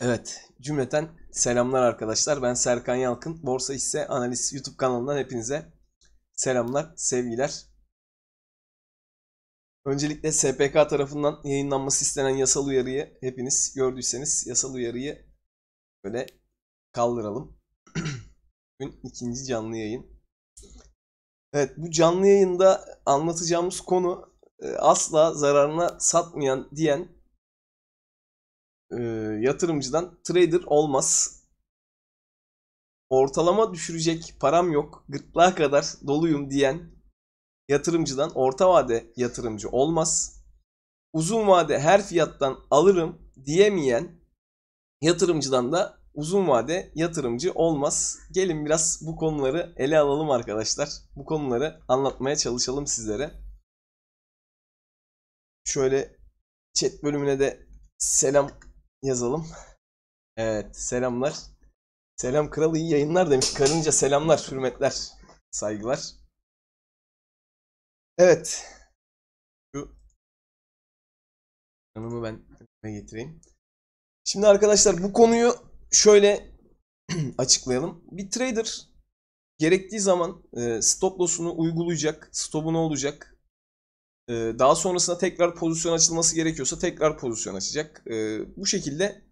Evet, cümleten selamlar arkadaşlar. Ben Serkan Yalkın. Borsa Hisse Analiz YouTube kanalından hepinize selamlar, sevgiler. Öncelikle SPK tarafından yayınlanması istenen yasal uyarıyı hepiniz gördüyseniz yasal uyarıyı böyle kaldıralım. Bugün ikinci canlı yayın. Evet, bu canlı yayında anlatacağımız konu e, asla zararına satmayan diyen e, yatırımcıdan trader olmaz. Ortalama düşürecek param yok, gırtlağa kadar doluyum diyen yatırımcıdan orta vade yatırımcı olmaz. Uzun vade her fiyattan alırım diyemeyen yatırımcıdan da uzun vade yatırımcı olmaz. Gelin biraz bu konuları ele alalım arkadaşlar. Bu konuları anlatmaya çalışalım sizlere. Şöyle chat bölümüne de selam yazalım. Evet selamlar. Selam kral iyi yayınlar demiş. Karınca selamlar, hürmetler, saygılar. Evet. Şu hanımı ben getireyim. Şimdi arkadaşlar bu konuyu şöyle açıklayalım. Bir trader gerektiği zaman e, stop loss'unu uygulayacak, stop'u ne olacak, ee, daha sonrasında tekrar pozisyon açılması gerekiyorsa tekrar pozisyon açacak. Ee, bu şekilde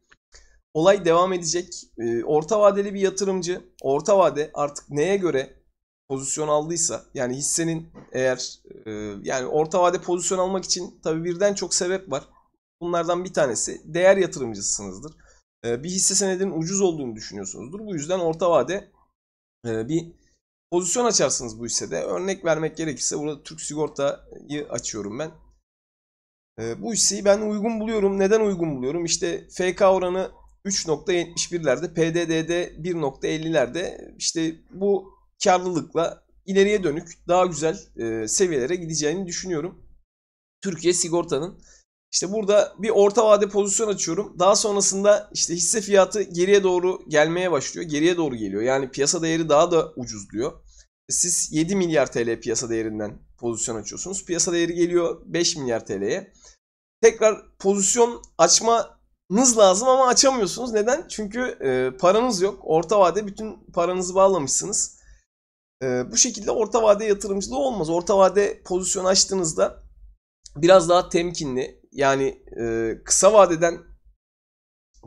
olay devam edecek. Ee, orta vadeli bir yatırımcı orta vade artık neye göre pozisyon aldıysa yani hissenin eğer e, yani orta vade pozisyon almak için tabi birden çok sebep var. Bunlardan bir tanesi değer yatırımcısınızdır. Bir hisse senedinin ucuz olduğunu düşünüyorsunuzdur. Bu yüzden orta vade e, bir pozisyon açarsınız bu hissede. Örnek vermek gerekirse burada Türk Sigorta'yı açıyorum ben. Ee, bu hisseyi ben uygun buluyorum. Neden uygun buluyorum? İşte FK oranı 3.71'lerde, PDD'de 1.50'lerde İşte bu karlılıkla ileriye dönük daha güzel e, seviyelere gideceğini düşünüyorum. Türkiye Sigorta'nın işte burada bir orta vade pozisyon açıyorum. Daha sonrasında işte hisse fiyatı geriye doğru gelmeye başlıyor. Geriye doğru geliyor. Yani piyasa değeri daha da ucuzluyor. Siz 7 milyar TL piyasa değerinden pozisyon açıyorsunuz. Piyasa değeri geliyor 5 milyar TL'ye. Tekrar pozisyon açmanız lazım ama açamıyorsunuz. Neden? Çünkü e, paranız yok. Orta vade bütün paranızı bağlamışsınız. E, bu şekilde orta vade yatırımcılığı olmaz. Orta vade pozisyon açtığınızda biraz daha temkinli, yani e, kısa vadeden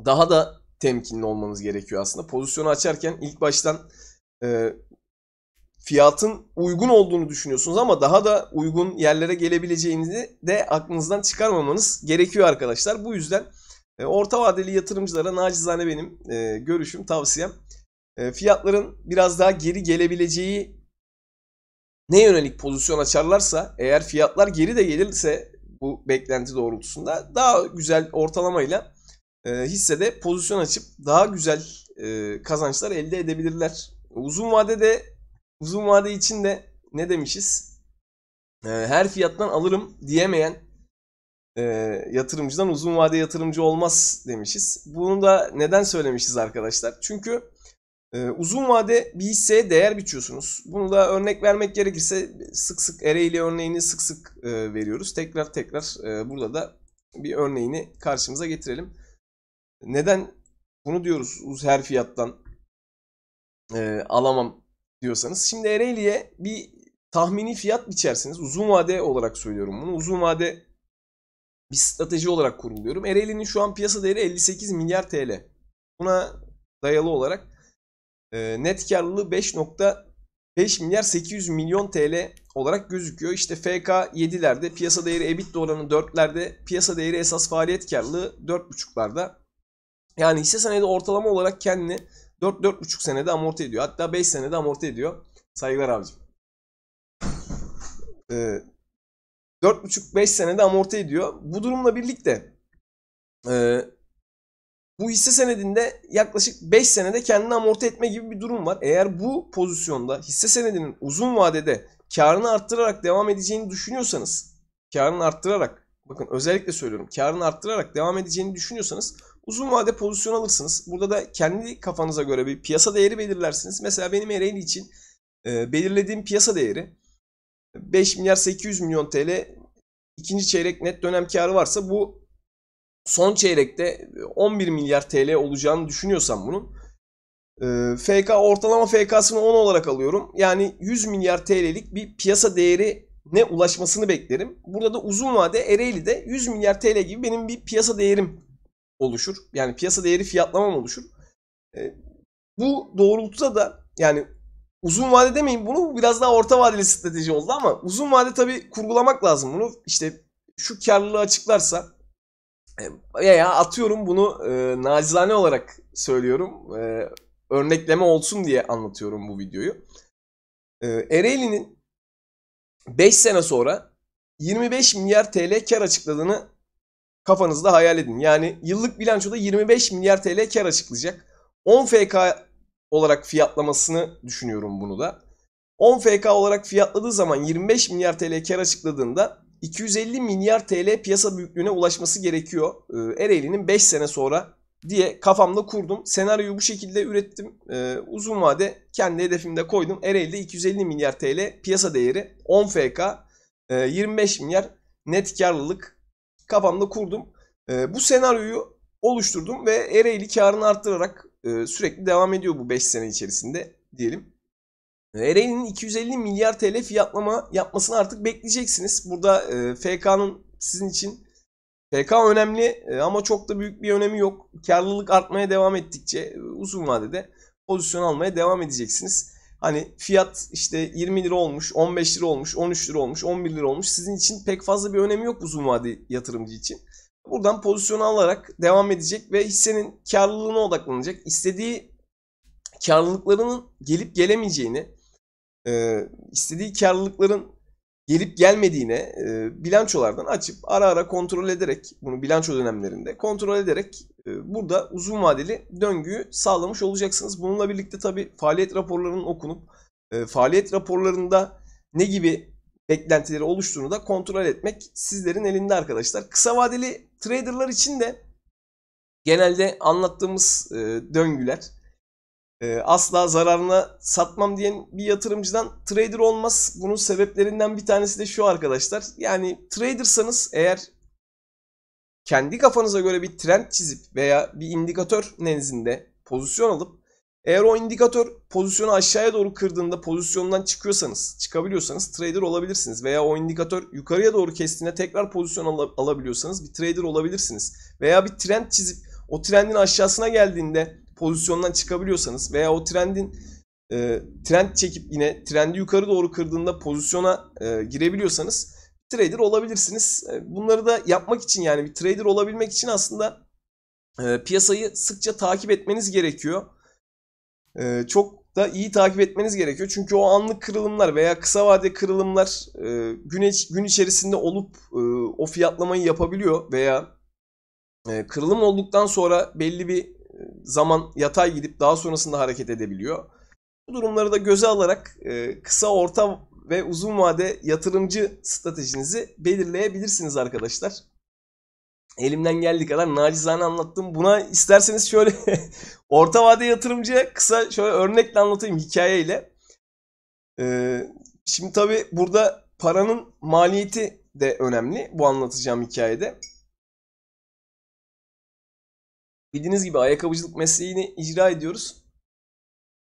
daha da temkinli olmanız gerekiyor aslında. Pozisyonu açarken ilk baştan e, fiyatın uygun olduğunu düşünüyorsunuz ama daha da uygun yerlere gelebileceğinizi de aklınızdan çıkarmamanız gerekiyor arkadaşlar. Bu yüzden e, orta vadeli yatırımcılara nacizane benim e, görüşüm, tavsiyem e, fiyatların biraz daha geri gelebileceği ne yönelik pozisyon açarlarsa eğer fiyatlar geri de gelirse bu beklenti doğrultusunda daha güzel ortalamayla e, hissede pozisyon açıp daha güzel e, kazançlar elde edebilirler. Uzun vadede uzun vade için de ne demişiz? E, her fiyattan alırım diyemeyen e, yatırımcıdan uzun vade yatırımcı olmaz demişiz. Bunu da neden söylemişiz arkadaşlar? Çünkü ee, uzun vade bir hisseye değer biçiyorsunuz. Bunu da örnek vermek gerekirse sık sık Ereğli örneğini sık sık e, veriyoruz. Tekrar tekrar e, burada da bir örneğini karşımıza getirelim. Neden bunu diyoruz her fiyattan e, alamam diyorsanız. Şimdi Ereğli'ye bir tahmini fiyat biçersiniz. Uzun vade olarak söylüyorum bunu. Uzun vade bir strateji olarak kuruluyorum. Ereğli'nin şu an piyasa değeri 58 milyar TL. Buna dayalı olarak ee, net karlılığı 5.5 milyar 800 milyon TL olarak gözüküyor. İşte FK 7'lerde piyasa değeri EBITDA oranı 4'lerde piyasa değeri esas faaliyet karlılığı 4.5'larda. Yani hisse senedi ortalama olarak kendini 4-4,5 senede amorti ediyor. Hatta 5 senede amorti ediyor. Saygılar abicim. 4,5-5 ee, senede amorti ediyor. Bu durumla birlikte e, bu hisse senedinde yaklaşık 5 senede kendini amorti etme gibi bir durum var. Eğer bu pozisyonda hisse senedinin uzun vadede karını arttırarak devam edeceğini düşünüyorsanız, karını arttırarak, bakın özellikle söylüyorum, karını arttırarak devam edeceğini düşünüyorsanız uzun vade pozisyon alırsınız. Burada da kendi kafanıza göre bir piyasa değeri belirlersiniz. Mesela benim Ereğli için e, belirlediğim piyasa değeri 5 milyar 800 milyon TL ikinci çeyrek net dönem karı varsa bu son çeyrekte 11 e, milyar TL olacağını düşünüyorsam bunun e, FK ortalama FK'sını 10 olarak alıyorum. Yani 100 milyar TL'lik bir piyasa değeri ne ulaşmasını beklerim. Burada da uzun vade Ereğli'de 100 milyar TL gibi benim bir piyasa değerim oluşur. Yani piyasa değeri fiyatlamam oluşur. E, bu doğrultuda da yani uzun vade demeyin bunu biraz daha orta vadeli strateji oldu ama uzun vade tabi kurgulamak lazım bunu. İşte şu karlılığı açıklarsa e, ya ya atıyorum bunu e, nacizane olarak söylüyorum. E, örnekleme olsun diye anlatıyorum bu videoyu. E, Ereğli'nin 5 sene sonra 25 milyar TL kar açıkladığını kafanızda hayal edin. Yani yıllık bilançoda 25 milyar TL kar açıklayacak. 10 FK olarak fiyatlamasını düşünüyorum bunu da. 10 FK olarak fiyatladığı zaman 25 milyar TL kar açıkladığında 250 milyar TL piyasa büyüklüğüne ulaşması gerekiyor e, Ereğli'nin 5 sene sonra diye kafamda kurdum. Senaryoyu bu şekilde ürettim. E, uzun vade kendi hedefimde koydum. Ereğli'de 250 milyar TL piyasa değeri 10 FK e, 25 milyar net karlılık kafamda kurdum. E, bu senaryoyu oluşturdum ve Ereğli karını arttırarak e, sürekli devam ediyor bu 5 sene içerisinde diyelim. Ereğli'nin 250 milyar TL fiyatlama yapmasını artık bekleyeceksiniz. Burada e, FK'nın sizin için FK önemli e, ama çok da büyük bir önemi yok. Karlılık artmaya devam ettikçe e, uzun vadede pozisyon almaya devam edeceksiniz. Hani fiyat işte 20 lira olmuş, 15 lira olmuş, 13 lira olmuş, 11 lira olmuş. Sizin için pek fazla bir önemi yok uzun vade yatırımcı için. Buradan pozisyon alarak devam edecek ve hissenin karlılığına odaklanacak. İstediği karlılıklarının gelip gelemeyeceğini, e, istediği karlılıkların gelip gelmediğine e, bilançolardan açıp ara ara kontrol ederek bunu bilanço dönemlerinde kontrol ederek e, burada uzun vadeli döngüyü sağlamış olacaksınız. Bununla birlikte tabi faaliyet raporlarının okunup e, faaliyet raporlarında ne gibi beklentileri oluştuğunu da kontrol etmek sizlerin elinde arkadaşlar. Kısa vadeli traderlar için de genelde anlattığımız e, döngüler e, asla zararına satmam diyen bir yatırımcıdan trader olmaz. Bunun sebeplerinden bir tanesi de şu arkadaşlar. Yani tradersanız eğer kendi kafanıza göre bir trend çizip veya bir indikatör nezdinde pozisyon alıp eğer o indikatör pozisyonu aşağıya doğru kırdığında pozisyondan çıkıyorsanız, çıkabiliyorsanız trader olabilirsiniz. Veya o indikatör yukarıya doğru kestiğinde tekrar pozisyon al- alabiliyorsanız bir trader olabilirsiniz. Veya bir trend çizip o trendin aşağısına geldiğinde pozisyondan çıkabiliyorsanız veya o trendin e, trend çekip yine trendi yukarı doğru kırdığında pozisyona e, girebiliyorsanız trader olabilirsiniz. E, bunları da yapmak için yani bir trader olabilmek için aslında e, piyasayı sıkça takip etmeniz gerekiyor. E, çok da iyi takip etmeniz gerekiyor. Çünkü o anlık kırılımlar veya kısa vade kırılımlar e, gün, gün içerisinde olup e, o fiyatlamayı yapabiliyor veya e, kırılım olduktan sonra belli bir zaman yatay gidip daha sonrasında hareket edebiliyor. Bu durumları da göze alarak e, kısa, orta ve uzun vade yatırımcı stratejinizi belirleyebilirsiniz arkadaşlar. Elimden geldiği kadar nacizane anlattım. Buna isterseniz şöyle orta vade yatırımcıya kısa şöyle örnekle anlatayım hikayeyle. E, şimdi tabii burada paranın maliyeti de önemli bu anlatacağım hikayede. Bildiğiniz gibi ayakkabıcılık mesleğini icra ediyoruz.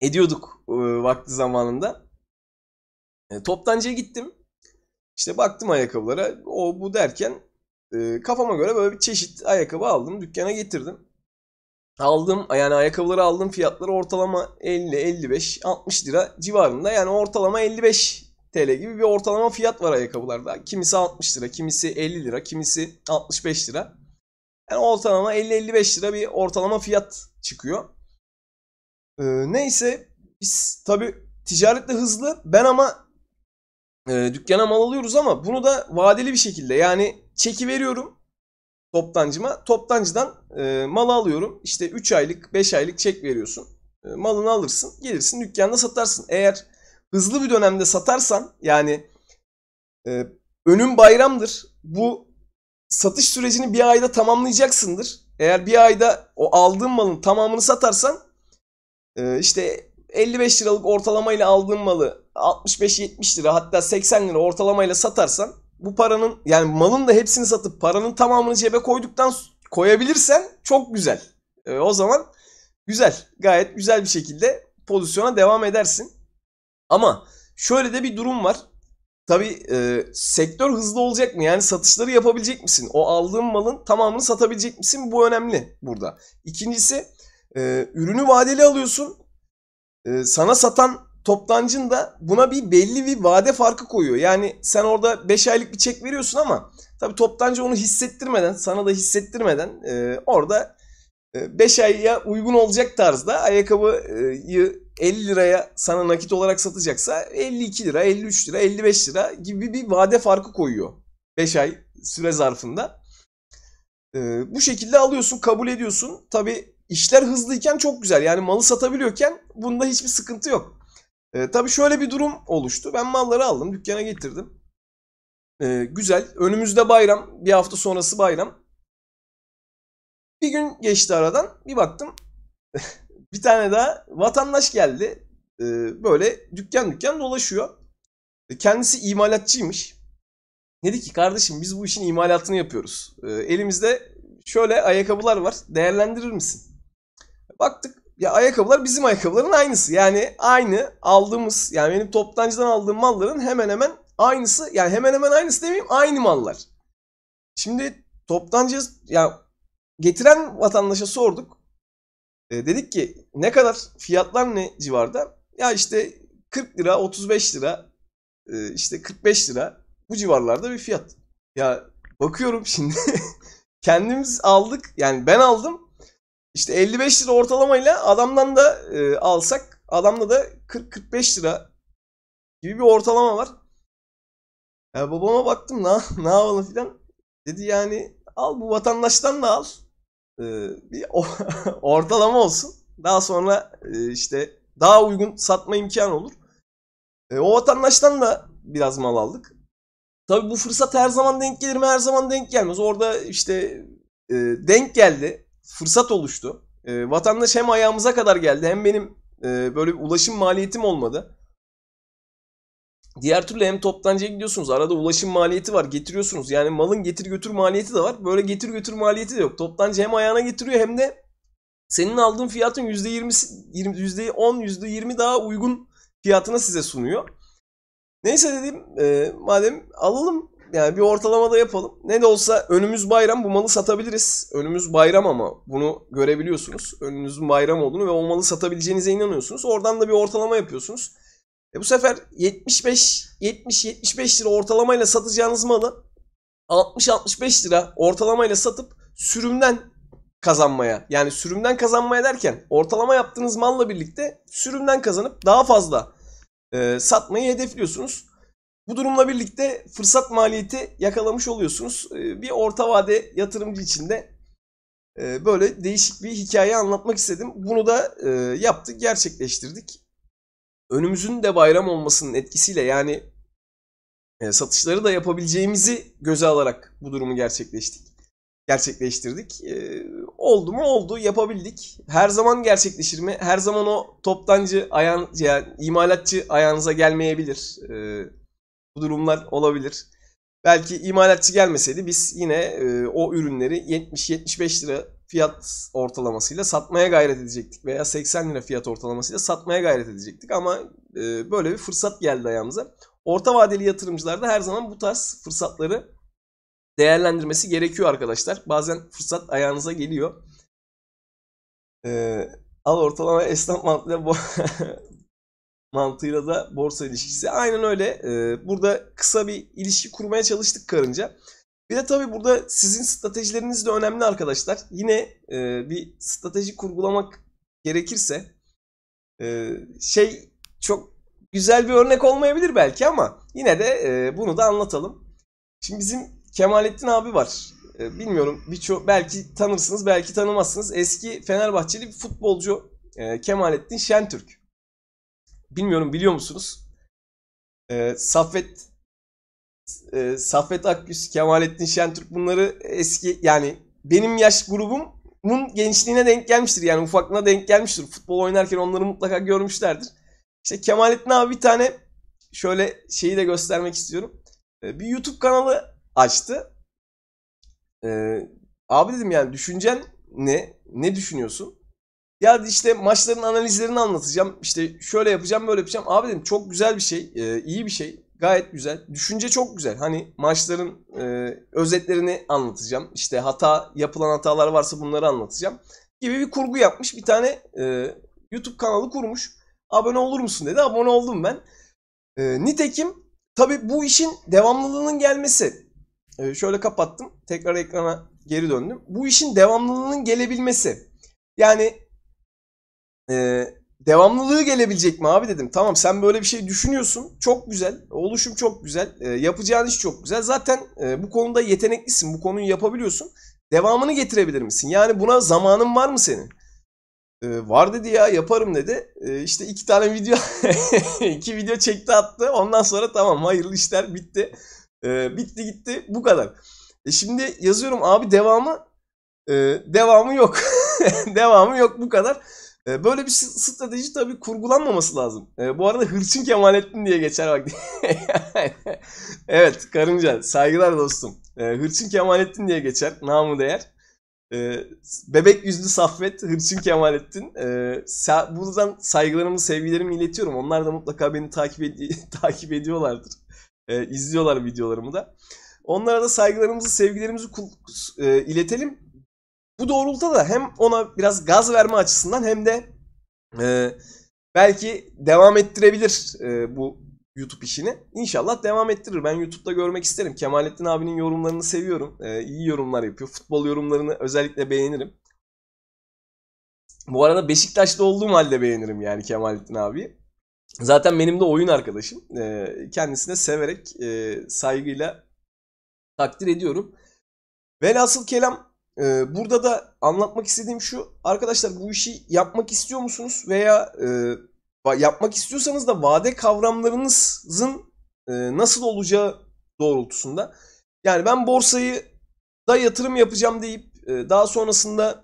Ediyorduk e, vakti zamanında. E, toptancıya gittim. İşte baktım ayakkabılara. O bu derken e, kafama göre böyle bir çeşit ayakkabı aldım. Dükkana getirdim. Aldım yani ayakkabıları aldım fiyatları ortalama 50, 55, 60 lira civarında. Yani ortalama 55 TL gibi bir ortalama fiyat var ayakkabılarda. Kimisi 60 lira, kimisi 50 lira, kimisi 65 lira. Yani ortalama 50-55 lira bir ortalama fiyat çıkıyor. Ee, neyse biz tabi ticaretle hızlı. Ben ama e, dükkana mal alıyoruz ama bunu da vadeli bir şekilde yani çeki veriyorum toptancıma. Toptancıdan e, mal alıyorum. İşte 3 aylık 5 aylık çek veriyorsun. E, malını alırsın gelirsin dükkanda satarsın. Eğer hızlı bir dönemde satarsan yani e, önüm bayramdır bu satış sürecini bir ayda tamamlayacaksındır. Eğer bir ayda o aldığın malın tamamını satarsan e, işte 55 liralık ortalamayla aldığın malı 65-70 lira hatta 80 lira ortalamayla satarsan bu paranın yani malın da hepsini satıp paranın tamamını cebe koyduktan koyabilirsen çok güzel. E, o zaman güzel gayet güzel bir şekilde pozisyona devam edersin. Ama şöyle de bir durum var. Tabii e, sektör hızlı olacak mı? Yani satışları yapabilecek misin? O aldığın malın tamamını satabilecek misin? Bu önemli burada. İkincisi e, ürünü vadeli alıyorsun. E, sana satan toptancın da buna bir belli bir vade farkı koyuyor. Yani sen orada 5 aylık bir çek veriyorsun ama tabii toptancı onu hissettirmeden, sana da hissettirmeden e, orada 5 ee, aya uygun olacak tarzda ayakkabıyı 50 liraya sana nakit olarak satacaksa 52 lira, 53 lira, 55 lira gibi bir vade farkı koyuyor. 5 ay süre zarfında. Ee, bu şekilde alıyorsun, kabul ediyorsun. Tabi işler hızlıyken çok güzel. Yani malı satabiliyorken bunda hiçbir sıkıntı yok. Ee, Tabi şöyle bir durum oluştu. Ben malları aldım, dükkana getirdim. Güzel. Önümüzde bayram, bir hafta sonrası bayram. Bir gün geçti aradan bir baktım bir tane daha vatandaş geldi. Ee, böyle dükkan dükkan dolaşıyor. E, kendisi imalatçıymış. Dedi ki kardeşim biz bu işin imalatını yapıyoruz. Ee, elimizde şöyle ayakkabılar var değerlendirir misin? Baktık ya ayakkabılar bizim ayakkabıların aynısı. Yani aynı aldığımız yani benim toptancıdan aldığım malların hemen hemen aynısı. Yani hemen hemen aynısı demeyeyim aynı mallar. Şimdi toptancı yani Getiren vatandaşa sorduk. E, dedik ki ne kadar fiyatlar ne civarda? Ya işte 40 lira, 35 lira, e, işte 45 lira bu civarlarda bir fiyat. Ya bakıyorum şimdi kendimiz aldık yani ben aldım. İşte 55 lira ortalamayla adamdan da e, alsak adamda da 40-45 lira gibi bir ortalama var. Ya babama baktım ne, ne havalı filan. Dedi yani al bu vatandaştan da al. Ee, bir ortalama olsun. Daha sonra e, işte daha uygun satma imkanı olur. E, o vatandaştan da biraz mal aldık. Tabii bu fırsat her zaman denk gelir mi? Her zaman denk gelmez. Orada işte e, denk geldi. Fırsat oluştu. Vatandaş hem ayağımıza kadar geldi hem benim böyle bir ulaşım maliyetim olmadı. Diğer türlü hem toptancıya gidiyorsunuz. Arada ulaşım maliyeti var. Getiriyorsunuz. Yani malın getir götür maliyeti de var. Böyle getir götür maliyeti de yok. Toptancı hem ayağına getiriyor hem de senin aldığın fiyatın %20, %10, %20 daha uygun fiyatına size sunuyor. Neyse dedim e, madem alalım yani bir ortalama da yapalım. Ne de olsa önümüz bayram bu malı satabiliriz. Önümüz bayram ama bunu görebiliyorsunuz. Önünüzün bayram olduğunu ve o malı satabileceğinize inanıyorsunuz. Oradan da bir ortalama yapıyorsunuz. E bu sefer 75 70 75 lira ortalamayla satacağınız malı 60 65 lira ortalamayla satıp sürümden kazanmaya yani sürümden kazanmaya derken ortalama yaptığınız malla birlikte sürümden kazanıp daha fazla e, satmayı hedefliyorsunuz. Bu durumla birlikte fırsat maliyeti yakalamış oluyorsunuz. E, bir orta vade yatırımcı için de e, böyle değişik bir hikaye anlatmak istedim. Bunu da e, yaptık, gerçekleştirdik önümüzün de bayram olmasının etkisiyle yani e, satışları da yapabileceğimizi göze alarak bu durumu gerçekleştik. Gerçekleştirdik. E, oldu mu oldu yapabildik. Her zaman gerçekleşir mi? Her zaman o toptancı ayağın, yani imalatçı ayağınıza gelmeyebilir. E, bu durumlar olabilir. Belki imalatçı gelmeseydi biz yine e, o ürünleri 70-75 lira fiyat ortalamasıyla satmaya gayret edecektik veya 80 lira fiyat ortalamasıyla satmaya gayret edecektik ama e, böyle bir fırsat geldi ayağımıza. Orta vadeli yatırımcılar da her zaman bu tarz fırsatları değerlendirmesi gerekiyor arkadaşlar. Bazen fırsat ayağınıza geliyor. Ee, al ortalama esnaf mantığıyla, bu mantığıyla da borsa ilişkisi. Aynen öyle. Ee, burada kısa bir ilişki kurmaya çalıştık karınca. Bir de tabii burada sizin stratejileriniz de önemli arkadaşlar. Yine e, bir strateji kurgulamak gerekirse e, şey çok güzel bir örnek olmayabilir belki ama yine de e, bunu da anlatalım. Şimdi bizim Kemalettin abi var. E, bilmiyorum birçok belki tanırsınız belki tanımazsınız. Eski Fenerbahçeli bir futbolcu e, Kemalettin Şentürk. Bilmiyorum biliyor musunuz? E, Safvet e, Saffet Akgüs, Kemalettin Şentürk bunları eski yani benim yaş grubumun gençliğine denk gelmiştir. Yani ufaklığına denk gelmiştir. Futbol oynarken onları mutlaka görmüşlerdir. İşte Kemalettin abi bir tane şöyle şeyi de göstermek istiyorum. E, bir YouTube kanalı açtı. E, abi dedim yani düşüncen ne? Ne düşünüyorsun? Ya işte maçların analizlerini anlatacağım. İşte şöyle yapacağım, böyle yapacağım. Abi dedim çok güzel bir şey, iyi bir şey gayet güzel. Düşünce çok güzel. Hani maçların e, özetlerini anlatacağım. İşte hata, yapılan hatalar varsa bunları anlatacağım. Gibi bir kurgu yapmış. Bir tane e, YouTube kanalı kurmuş. Abone olur musun dedi. Abone oldum ben. E, nitekim tabi bu işin devamlılığının gelmesi. E, şöyle kapattım. Tekrar ekrana geri döndüm. Bu işin devamlılığının gelebilmesi. Yani e, devamlılığı gelebilecek mi abi dedim. Tamam sen böyle bir şey düşünüyorsun. Çok güzel. Oluşum çok güzel. E, yapacağın iş çok güzel. Zaten e, bu konuda yeteneklisin. Bu konuyu yapabiliyorsun. Devamını getirebilir misin? Yani buna zamanın var mı senin? E, var dedi ya yaparım dedi. E, işte iki tane video iki video çekti attı. Ondan sonra tamam hayırlı işler bitti. E, bitti gitti bu kadar. E, şimdi yazıyorum abi devamı e, devamı yok. devamı yok bu kadar. E, böyle bir strateji tabii kurgulanmaması lazım. E, bu arada Hırçın Kemalettin diye geçer bak. evet Karınca saygılar dostum. E, Hırçın Kemalettin diye geçer namı değer. E, bebek yüzlü Saffet, Hırçın Kemalettin. buradan saygılarımı, sevgilerimi iletiyorum. Onlar da mutlaka beni takip, ed- takip ediyorlardır. E, izliyorlar videolarımı da. Onlara da saygılarımızı, sevgilerimizi e, iletelim. Bu doğrultuda da hem ona biraz gaz verme açısından hem de e, belki devam ettirebilir e, bu YouTube işini. İnşallah devam ettirir. Ben YouTube'da görmek isterim. Kemalettin abinin yorumlarını seviyorum. E, iyi yorumlar yapıyor. Futbol yorumlarını özellikle beğenirim. Bu arada Beşiktaş'ta olduğum halde beğenirim yani Kemalettin abi. Zaten benim de oyun arkadaşım. E, kendisine severek, e, saygıyla takdir ediyorum. Velhasıl kelam e, burada da anlatmak istediğim şu. Arkadaşlar bu işi yapmak istiyor musunuz? Veya e, yapmak istiyorsanız da vade kavramlarınızın e, nasıl olacağı doğrultusunda. Yani ben borsayı da yatırım yapacağım deyip e, daha sonrasında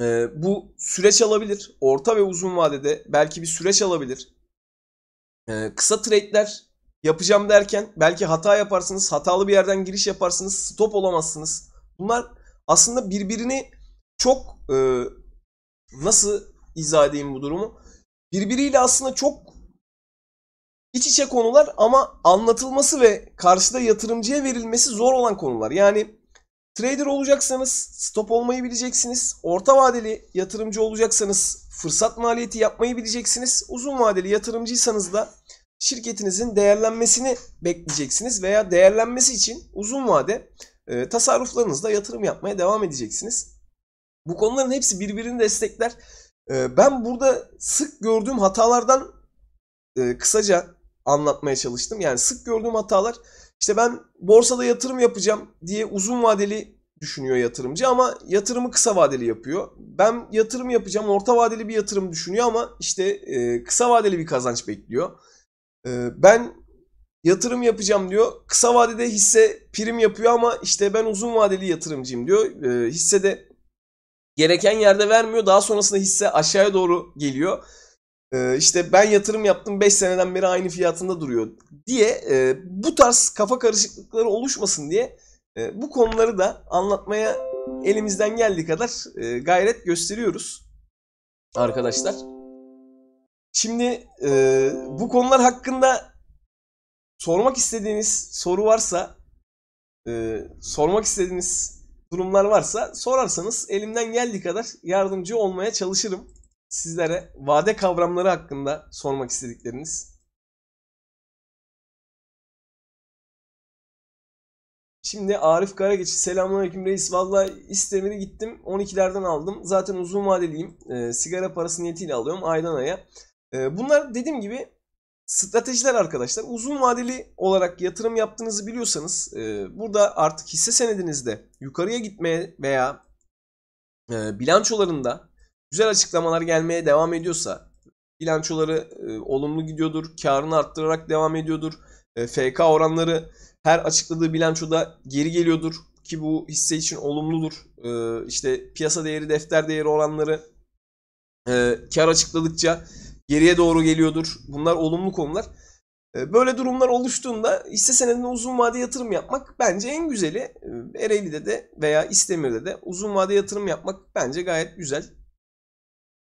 e, bu süreç alabilir. Orta ve uzun vadede belki bir süreç alabilir. E, kısa trade'ler yapacağım derken belki hata yaparsınız. Hatalı bir yerden giriş yaparsınız. Stop olamazsınız. Bunlar aslında birbirini çok e, nasıl izah edeyim bu durumu? Birbiriyle aslında çok iç içe konular ama anlatılması ve karşıda yatırımcıya verilmesi zor olan konular. Yani trader olacaksanız stop olmayı bileceksiniz. Orta vadeli yatırımcı olacaksanız fırsat maliyeti yapmayı bileceksiniz. Uzun vadeli yatırımcıysanız da şirketinizin değerlenmesini bekleyeceksiniz veya değerlenmesi için uzun vade e, tasarruflarınızla yatırım yapmaya devam edeceksiniz. Bu konuların hepsi birbirini destekler. E, ben burada sık gördüğüm hatalardan e, kısaca anlatmaya çalıştım. Yani sık gördüğüm hatalar işte ben borsada yatırım yapacağım diye uzun vadeli düşünüyor yatırımcı ama yatırımı kısa vadeli yapıyor. Ben yatırım yapacağım orta vadeli bir yatırım düşünüyor ama işte e, kısa vadeli bir kazanç bekliyor. E, ben yatırım yapacağım diyor. Kısa vadede hisse prim yapıyor ama işte ben uzun vadeli yatırımcıyım diyor. E, hisse de gereken yerde vermiyor. Daha sonrasında hisse aşağıya doğru geliyor. E, işte ben yatırım yaptım 5 seneden beri aynı fiyatında duruyor diye e, bu tarz kafa karışıklıkları oluşmasın diye e, bu konuları da anlatmaya elimizden geldiği kadar e, gayret gösteriyoruz arkadaşlar. Şimdi e, bu konular hakkında sormak istediğiniz soru varsa, e, sormak istediğiniz durumlar varsa sorarsanız elimden geldiği kadar yardımcı olmaya çalışırım. Sizlere vade kavramları hakkında sormak istedikleriniz. Şimdi Arif Karageç, selamünaleyküm reis. Valla istemini gittim, 12'lerden aldım. Zaten uzun vadeliyim, e, sigara parası niyetiyle alıyorum aydan aya. E, bunlar dediğim gibi Stratejiler arkadaşlar uzun vadeli olarak yatırım yaptığınızı biliyorsanız e, burada artık hisse senedinizde yukarıya gitmeye veya e, bilançolarında güzel açıklamalar gelmeye devam ediyorsa bilançoları e, olumlu gidiyordur, karını arttırarak devam ediyordur. E, FK oranları her açıkladığı bilançoda geri geliyordur ki bu hisse için olumludur. E, işte piyasa değeri, defter değeri oranları e, kar açıkladıkça geriye doğru geliyordur. Bunlar olumlu konular. Ee, böyle durumlar oluştuğunda hisse senedine uzun vade yatırım yapmak bence en güzeli. Ee, Ereğli'de de veya İstemir'de de uzun vade yatırım yapmak bence gayet güzel.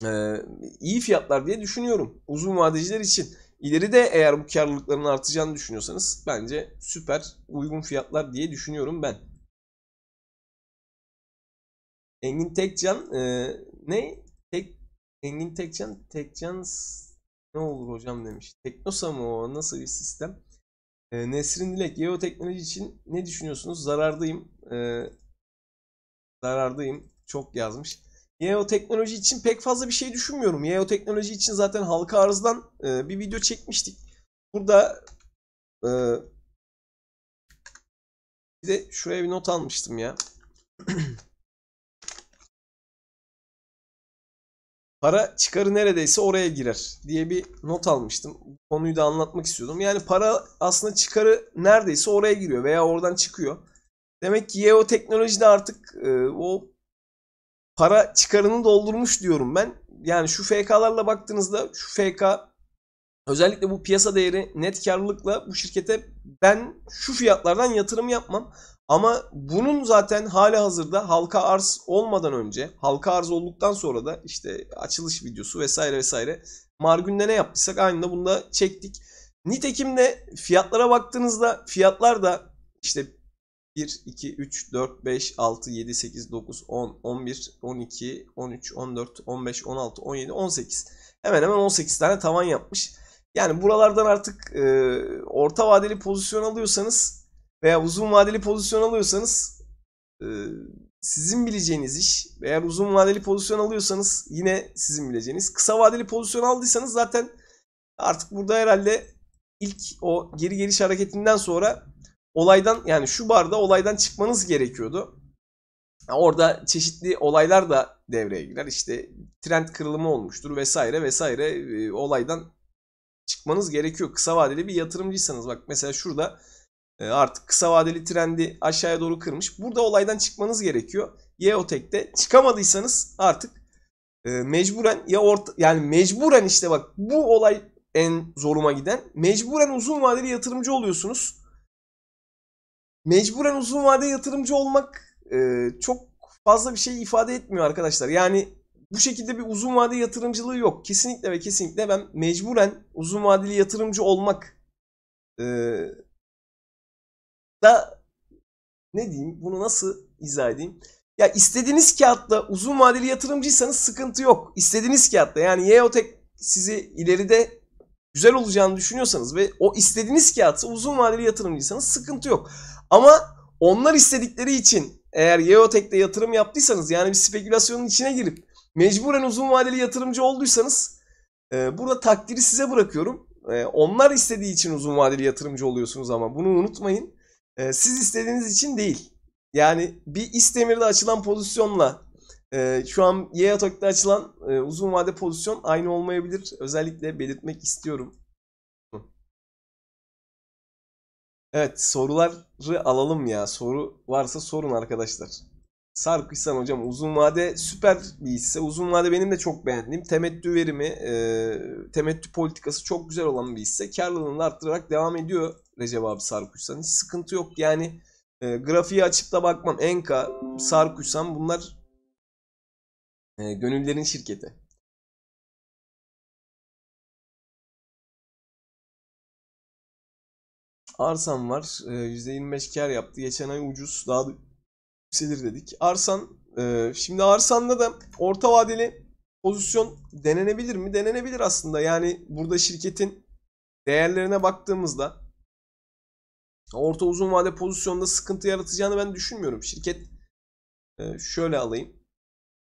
Ee, iyi fiyatlar diye düşünüyorum uzun vadeciler için. İleride eğer bu karlılıkların artacağını düşünüyorsanız bence süper uygun fiyatlar diye düşünüyorum ben. Engin Tekcan e, ne Engin Tekcan, Tekcan ne olur hocam demiş. Teknosa mı o? Nasıl bir sistem? E, Nesrin Dilek, Yeo Teknoloji için ne düşünüyorsunuz? Zarardayım. E, zarardayım. Çok yazmış. Yeo Teknoloji için pek fazla bir şey düşünmüyorum. Yeo Teknoloji için zaten halka arzdan e, bir video çekmiştik. Burada e, bir de şuraya bir not almıştım ya. para çıkarı neredeyse oraya girer diye bir not almıştım. Bu konuyu da anlatmak istiyordum. Yani para aslında çıkarı neredeyse oraya giriyor veya oradan çıkıyor. Demek ki teknoloji de artık e, o para çıkarını doldurmuş diyorum ben. Yani şu FK'larla baktığınızda şu FK özellikle bu piyasa değeri net karlılıkla bu şirkete ben şu fiyatlardan yatırım yapmam. Ama bunun zaten hala hazırda halka arz olmadan önce, halka arz olduktan sonra da işte açılış videosu vesaire vesaire Margün'de ne yaptıysak aynı da bunu da çektik. Nitekim de fiyatlara baktığınızda fiyatlar da işte 1, 2, 3, 4, 5, 6, 7, 8, 9, 10, 11, 12, 13, 14, 15, 16, 17, 18. Hemen hemen 18 tane tavan yapmış. Yani buralardan artık e, orta vadeli pozisyon alıyorsanız veya uzun vadeli pozisyon alıyorsanız e, sizin bileceğiniz iş. veya uzun vadeli pozisyon alıyorsanız yine sizin bileceğiniz. Kısa vadeli pozisyon aldıysanız zaten artık burada herhalde ilk o geri geliş hareketinden sonra olaydan yani şu barda olaydan çıkmanız gerekiyordu. Yani orada çeşitli olaylar da devreye girer. İşte trend kırılımı olmuştur vesaire vesaire e, olaydan çıkmanız gerekiyor. Kısa vadeli bir yatırımcıysanız bak mesela şurada ee, artık kısa vadeli trendi aşağıya doğru kırmış. Burada olaydan çıkmanız gerekiyor. Yeotek'te çıkamadıysanız artık e, mecburen ya orta yani mecburen işte bak bu olay en zoruma giden. Mecburen uzun vadeli yatırımcı oluyorsunuz. Mecburen uzun vadeli yatırımcı olmak e, çok fazla bir şey ifade etmiyor arkadaşlar. Yani bu şekilde bir uzun vadeli yatırımcılığı yok. Kesinlikle ve kesinlikle ben mecburen uzun vadeli yatırımcı olmak e, da ne diyeyim bunu nasıl izah edeyim? Ya istediğiniz kağıtta uzun vadeli yatırımcıysanız sıkıntı yok. İstediğiniz kağıtta yani Yeotek sizi ileride güzel olacağını düşünüyorsanız ve o istediğiniz kağıtsa uzun vadeli yatırımcıysanız sıkıntı yok. Ama onlar istedikleri için eğer Yeotek'te yatırım yaptıysanız yani bir spekülasyonun içine girip mecburen uzun vadeli yatırımcı olduysanız e, burada takdiri size bırakıyorum. E, onlar istediği için uzun vadeli yatırımcı oluyorsunuz ama bunu unutmayın. E, siz istediğiniz için değil. Yani bir istemirde açılan pozisyonla e, şu an Y açılan e, uzun vade pozisyon aynı olmayabilir. Özellikle belirtmek istiyorum. Evet soruları alalım ya. Soru varsa sorun arkadaşlar. Sarkısan hocam uzun vade süper bir hisse. Uzun vade benim de çok beğendiğim. Temettü verimi, e, temettü politikası çok güzel olan bir hisse. Karlılığını arttırarak devam ediyor Recep abi Sarkısan. Hiç sıkıntı yok. Yani e, grafiği açıp da bakmam. Enka, Sarkısan bunlar e, gönüllerin şirketi. Arsam var. E, %25 kar yaptı. Geçen ay ucuz. Daha yükselir dedik. Arsan e, şimdi Arsan'da da orta vadeli pozisyon denenebilir mi? Denenebilir aslında. Yani burada şirketin değerlerine baktığımızda orta uzun vade pozisyonda sıkıntı yaratacağını ben düşünmüyorum. Şirket e, şöyle alayım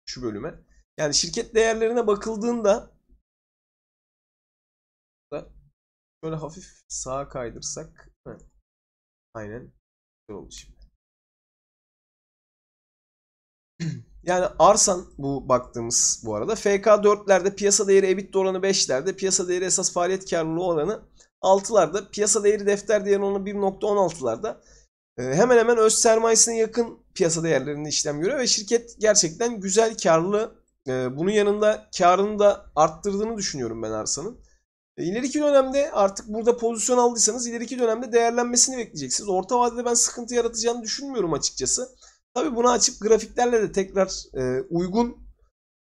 şu bölüme. Yani şirket değerlerine bakıldığında şöyle hafif sağa kaydırsak aynen güzel oldu yani Arsan bu baktığımız bu arada. FK4'lerde piyasa değeri Ebit oranı 5'lerde. Piyasa değeri esas faaliyet karlılığı oranı 6'larda. Piyasa değeri defter değeri oranı 1.16'larda. Ee, hemen hemen öz sermayesine yakın piyasa değerlerinde işlem görüyor ve şirket gerçekten güzel karlı. Ee, bunun yanında karını da arttırdığını düşünüyorum ben Arsan'ın. E, ileriki dönemde artık burada pozisyon aldıysanız ileriki dönemde değerlenmesini bekleyeceksiniz. Orta vadede ben sıkıntı yaratacağını düşünmüyorum açıkçası. Tabi bunu açıp grafiklerle de tekrar e, uygun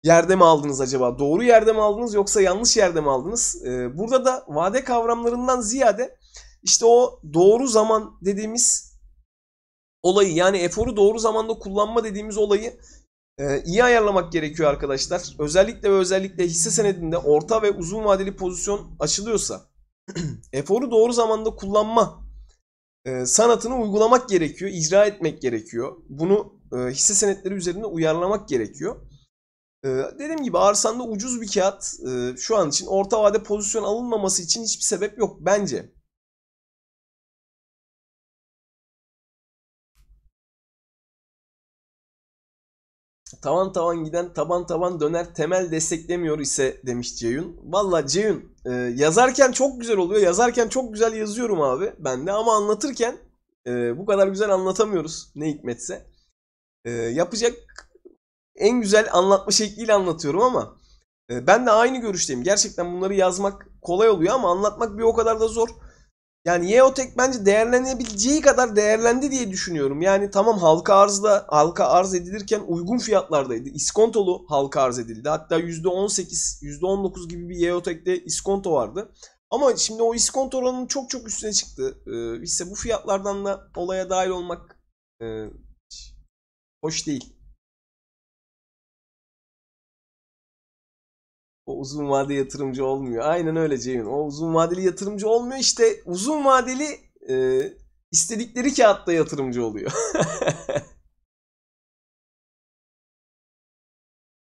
yerde mi aldınız acaba? Doğru yerde mi aldınız yoksa yanlış yerde mi aldınız? E, burada da vade kavramlarından ziyade işte o doğru zaman dediğimiz olayı yani eforu doğru zamanda kullanma dediğimiz olayı e, iyi ayarlamak gerekiyor arkadaşlar. Özellikle ve özellikle hisse senedinde orta ve uzun vadeli pozisyon açılıyorsa eforu doğru zamanda kullanma e, sanatını uygulamak gerekiyor, icra etmek gerekiyor. Bunu e, hisse senetleri üzerinde uyarlamak gerekiyor. E, dediğim gibi arsanda ucuz bir kağıt e, şu an için orta vade pozisyon alınmaması için hiçbir sebep yok bence. tavan tavan giden taban taban döner temel desteklemiyor ise demiş Ceyun. Valla Ceyun e, yazarken çok güzel oluyor. Yazarken çok güzel yazıyorum abi ben de ama anlatırken e, bu kadar güzel anlatamıyoruz ne hikmetse. E, yapacak en güzel anlatma şekliyle anlatıyorum ama e, ben de aynı görüşteyim. Gerçekten bunları yazmak kolay oluyor ama anlatmak bir o kadar da zor. Yani Yeotek bence değerlenebileceği kadar değerlendi diye düşünüyorum. Yani tamam halka arzda halka arz edilirken uygun fiyatlardaydı. İskontolu halka arz edildi. Hatta %18, %19 gibi bir Yeotek'te iskonto vardı. Ama şimdi o iskonto oranının çok çok üstüne çıktı. Ee, işte bu fiyatlardan da olaya dahil olmak e, hoş değil. O uzun vadeli yatırımcı olmuyor. Aynen öyle Ceyhun. O uzun vadeli yatırımcı olmuyor. İşte uzun vadeli e, istedikleri kağıtta yatırımcı oluyor.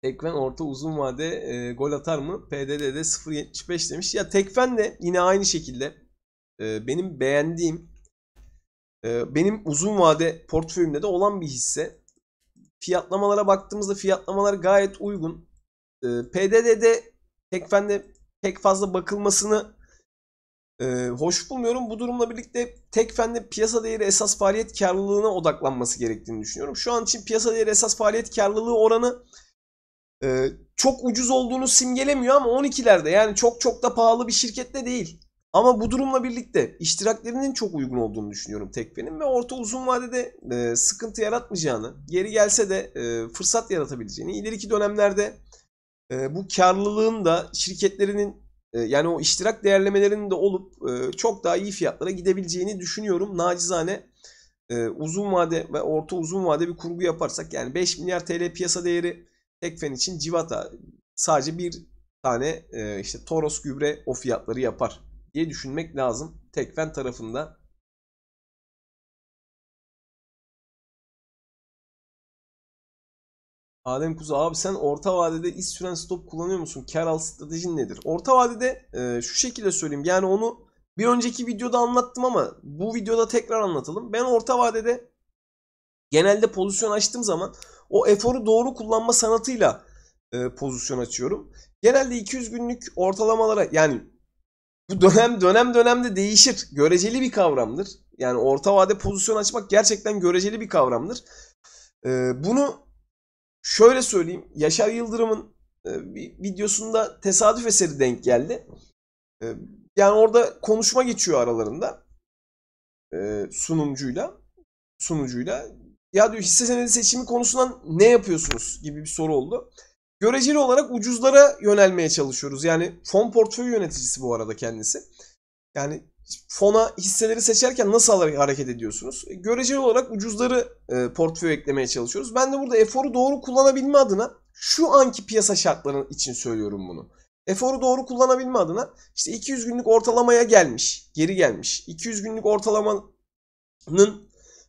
Tekfen orta uzun vade e, gol atar mı? PDD'de 0.75 demiş. Ya Tekfen de yine aynı şekilde e, benim beğendiğim e, benim uzun vade portföyümde de olan bir hisse. Fiyatlamalara baktığımızda fiyatlamalar gayet uygun. E, PDD'de pek fende pek fazla bakılmasını e, hoş bulmuyorum. Bu durumla birlikte tek fende piyasa değeri esas faaliyet karlılığına odaklanması gerektiğini düşünüyorum. Şu an için piyasa değeri esas faaliyet karlılığı oranı e, çok ucuz olduğunu simgelemiyor ama 12'lerde yani çok çok da pahalı bir şirkette değil. Ama bu durumla birlikte iştiraklerinin çok uygun olduğunu düşünüyorum Tekfen'in ve orta uzun vadede e, sıkıntı yaratmayacağını, geri gelse de e, fırsat yaratabileceğini, ileriki dönemlerde e, bu karlılığın da şirketlerinin e, yani o iştirak değerlemelerinin de olup e, çok daha iyi fiyatlara gidebileceğini düşünüyorum. Nacizane e, uzun vade ve orta uzun vade bir kurgu yaparsak yani 5 milyar TL piyasa değeri Tekfen için Civata sadece bir tane e, işte Toros gübre o fiyatları yapar diye düşünmek lazım Tekfen tarafında. Adem Kuzu abi sen orta vadede iş süren stop kullanıyor musun? Kar al stratejin nedir? Orta vadede e, şu şekilde söyleyeyim. Yani onu bir önceki videoda anlattım ama bu videoda tekrar anlatalım. Ben orta vadede genelde pozisyon açtığım zaman o eforu doğru kullanma sanatıyla e, pozisyon açıyorum. Genelde 200 günlük ortalamalara yani bu dönem dönem dönemde değişir. Göreceli bir kavramdır. Yani orta vade pozisyon açmak gerçekten göreceli bir kavramdır. E, bunu şöyle söyleyeyim. Yaşar Yıldırım'ın e, bir videosunda tesadüf eseri denk geldi. E, yani orada konuşma geçiyor aralarında. E, Sunumcuyla. Sunucuyla. Ya diyor hisse senedi seçimi konusundan ne yapıyorsunuz gibi bir soru oldu. Göreceli olarak ucuzlara yönelmeye çalışıyoruz. Yani fon portföy yöneticisi bu arada kendisi. Yani fona hisseleri seçerken nasıl hareket ediyorsunuz? E, Göreceli olarak ucuzları e, portföy eklemeye çalışıyoruz. Ben de burada eforu doğru kullanabilme adına şu anki piyasa şartları için söylüyorum bunu. Eforu doğru kullanabilme adına işte 200 günlük ortalamaya gelmiş, geri gelmiş. 200 günlük ortalamanın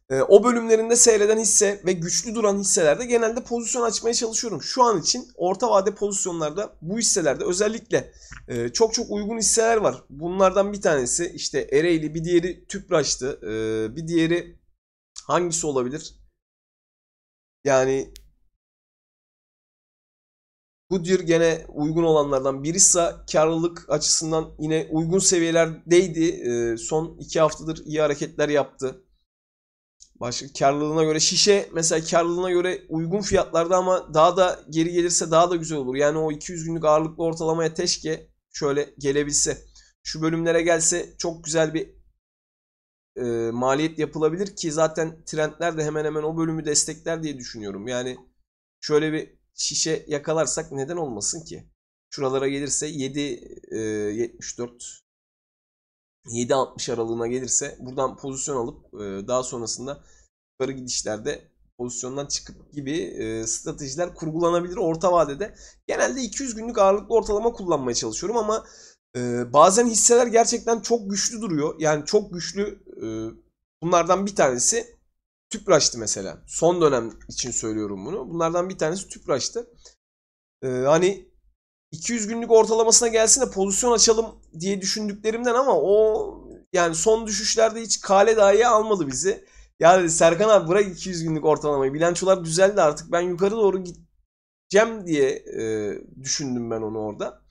ee, o bölümlerinde seyreden hisse ve güçlü duran hisselerde genelde pozisyon açmaya çalışıyorum. Şu an için orta vade pozisyonlarda bu hisselerde özellikle e, çok çok uygun hisseler var. Bunlardan bir tanesi işte Ereğli, bir diğeri Tüpraş'tı, e, bir diğeri hangisi olabilir? Yani Goodyear gene uygun olanlardan biri ise karlılık açısından yine uygun seviyelerdeydi. E, son iki haftadır iyi hareketler yaptı. Başka karlılığına göre şişe mesela karlılığına göre uygun fiyatlarda ama daha da geri gelirse daha da güzel olur. Yani o 200 günlük ağırlıklı ortalamaya teşke şöyle gelebilse. Şu bölümlere gelse çok güzel bir e, maliyet yapılabilir ki zaten trendler de hemen hemen o bölümü destekler diye düşünüyorum. Yani şöyle bir şişe yakalarsak neden olmasın ki? Şuralara gelirse 7 e, 74 7.60 aralığına gelirse buradan pozisyon alıp e, daha sonrasında yukarı gidişlerde pozisyondan çıkıp gibi e, stratejiler kurgulanabilir orta vadede. Genelde 200 günlük ağırlıklı ortalama kullanmaya çalışıyorum ama e, bazen hisseler gerçekten çok güçlü duruyor. Yani çok güçlü e, bunlardan bir tanesi Tüpraş'tı mesela. Son dönem için söylüyorum bunu. Bunlardan bir tanesi Tüpraş'tı. E, hani 200 günlük ortalamasına gelsin de pozisyon açalım diye düşündüklerimden ama o yani son düşüşlerde hiç kale dahi almadı bizi. Ya dedi Serkan abi bırak 200 günlük ortalamayı. Bilançolar düzeldi artık. Ben yukarı doğru gideceğim diye e, düşündüm ben onu orada.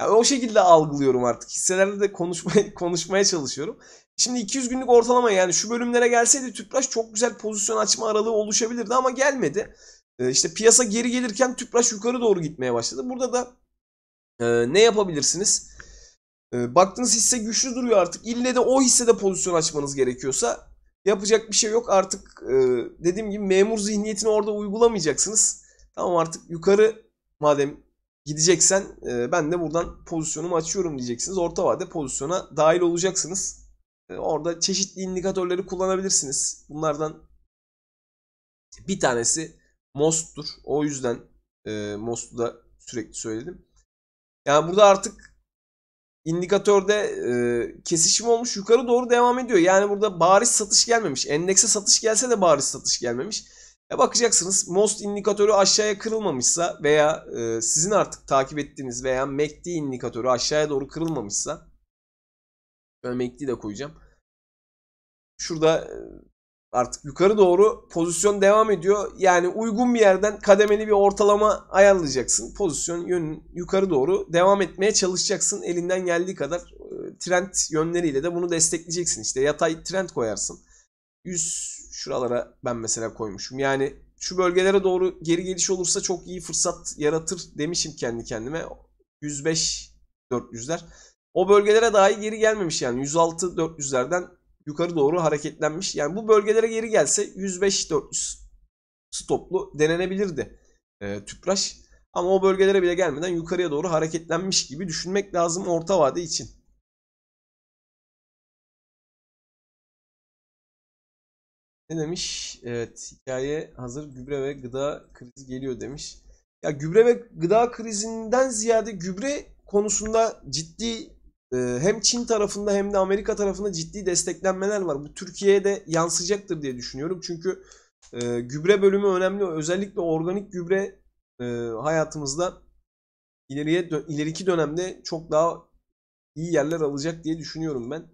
Yani o şekilde algılıyorum artık. Hisselerde de konuşmaya, konuşmaya çalışıyorum. Şimdi 200 günlük ortalama yani şu bölümlere gelseydi Tüpraş çok güzel pozisyon açma aralığı oluşabilirdi ama gelmedi. E, işte piyasa geri gelirken Tüpraş yukarı doğru gitmeye başladı. Burada da ee, ne yapabilirsiniz? E, ee, baktığınız hisse güçlü duruyor artık. İlle de o hissede pozisyon açmanız gerekiyorsa yapacak bir şey yok. Artık e, dediğim gibi memur zihniyetini orada uygulamayacaksınız. Tamam artık yukarı madem gideceksen e, ben de buradan pozisyonumu açıyorum diyeceksiniz. Orta vade pozisyona dahil olacaksınız. E, orada çeşitli indikatörleri kullanabilirsiniz. Bunlardan bir tanesi MOST'tur. O yüzden MOST'u da sürekli söyledim. Yani burada artık indikatörde e, kesişim olmuş yukarı doğru devam ediyor. Yani burada bariz satış gelmemiş. Endekse satış gelse de bariz satış gelmemiş. E bakacaksınız MOST indikatörü aşağıya kırılmamışsa veya e, sizin artık takip ettiğiniz veya MACD e indikatörü aşağıya doğru kırılmamışsa ben MACD'yi e de koyacağım. Şurada e, artık yukarı doğru pozisyon devam ediyor. Yani uygun bir yerden kademeli bir ortalama ayarlayacaksın. Pozisyon yönün yukarı doğru devam etmeye çalışacaksın. Elinden geldiği kadar e, trend yönleriyle de bunu destekleyeceksin. İşte yatay trend koyarsın. 100 şuralara ben mesela koymuşum. Yani şu bölgelere doğru geri geliş olursa çok iyi fırsat yaratır demişim kendi kendime. 105 400'ler. O bölgelere dahi geri gelmemiş yani 106 400'lerden yukarı doğru hareketlenmiş. Yani bu bölgelere geri gelse 105-400 stoplu denenebilirdi e, tüpraş. Ama o bölgelere bile gelmeden yukarıya doğru hareketlenmiş gibi düşünmek lazım orta vade için. Ne demiş? Evet hikaye hazır gübre ve gıda krizi geliyor demiş. Ya gübre ve gıda krizinden ziyade gübre konusunda ciddi ee, hem Çin tarafında hem de Amerika tarafında ciddi desteklenmeler var. Bu Türkiye'ye de yansıyacaktır diye düşünüyorum. Çünkü e, gübre bölümü önemli. Özellikle organik gübre e, hayatımızda ileriye ileriki dönemde çok daha iyi yerler alacak diye düşünüyorum ben.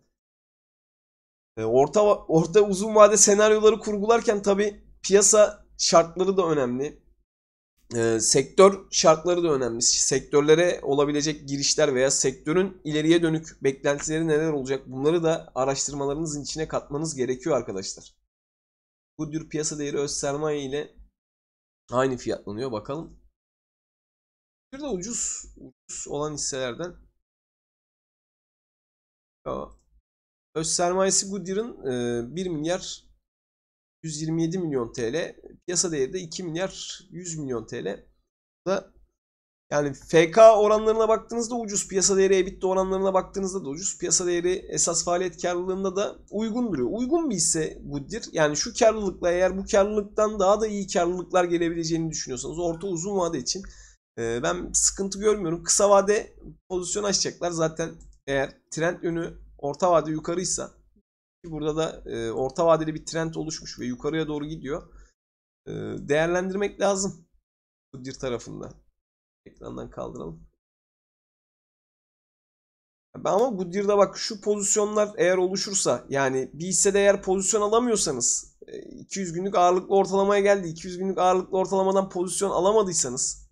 E, orta orta uzun vade senaryoları kurgularken tabi piyasa şartları da önemli. E, sektör şartları da önemli. Sektörlere olabilecek girişler veya sektörün ileriye dönük beklentileri neler olacak bunları da araştırmalarınızın içine katmanız gerekiyor arkadaşlar. Bu tür piyasa değeri öz sermaye ile aynı fiyatlanıyor bakalım. Şurada ucuz, ucuz olan hisselerden öz sermayesi Goodyear'ın 1 e, milyar 127 milyon TL. Piyasa değeri de 2 milyar 100 milyon TL. Bu da yani FK oranlarına baktığınızda ucuz. Piyasa değeri EBITDA oranlarına baktığınızda da ucuz. Piyasa değeri esas faaliyet karlılığında da uygun duruyor. Uygun bir ise Goodyear. Yani şu karlılıkla eğer bu karlılıktan daha da iyi karlılıklar gelebileceğini düşünüyorsanız orta uzun vade için e, ben sıkıntı görmüyorum. Kısa vade pozisyon açacaklar. Zaten eğer trend yönü orta vade yukarıysa Burada da e, orta vadeli bir trend oluşmuş ve yukarıya doğru gidiyor. E, değerlendirmek lazım. bir tarafında. Ekrandan kaldıralım. Ben ama Goodyear'da bak şu pozisyonlar eğer oluşursa yani bir hissede eğer pozisyon alamıyorsanız 200 e, günlük ağırlıklı ortalamaya geldi. 200 günlük ağırlıklı ortalamadan pozisyon alamadıysanız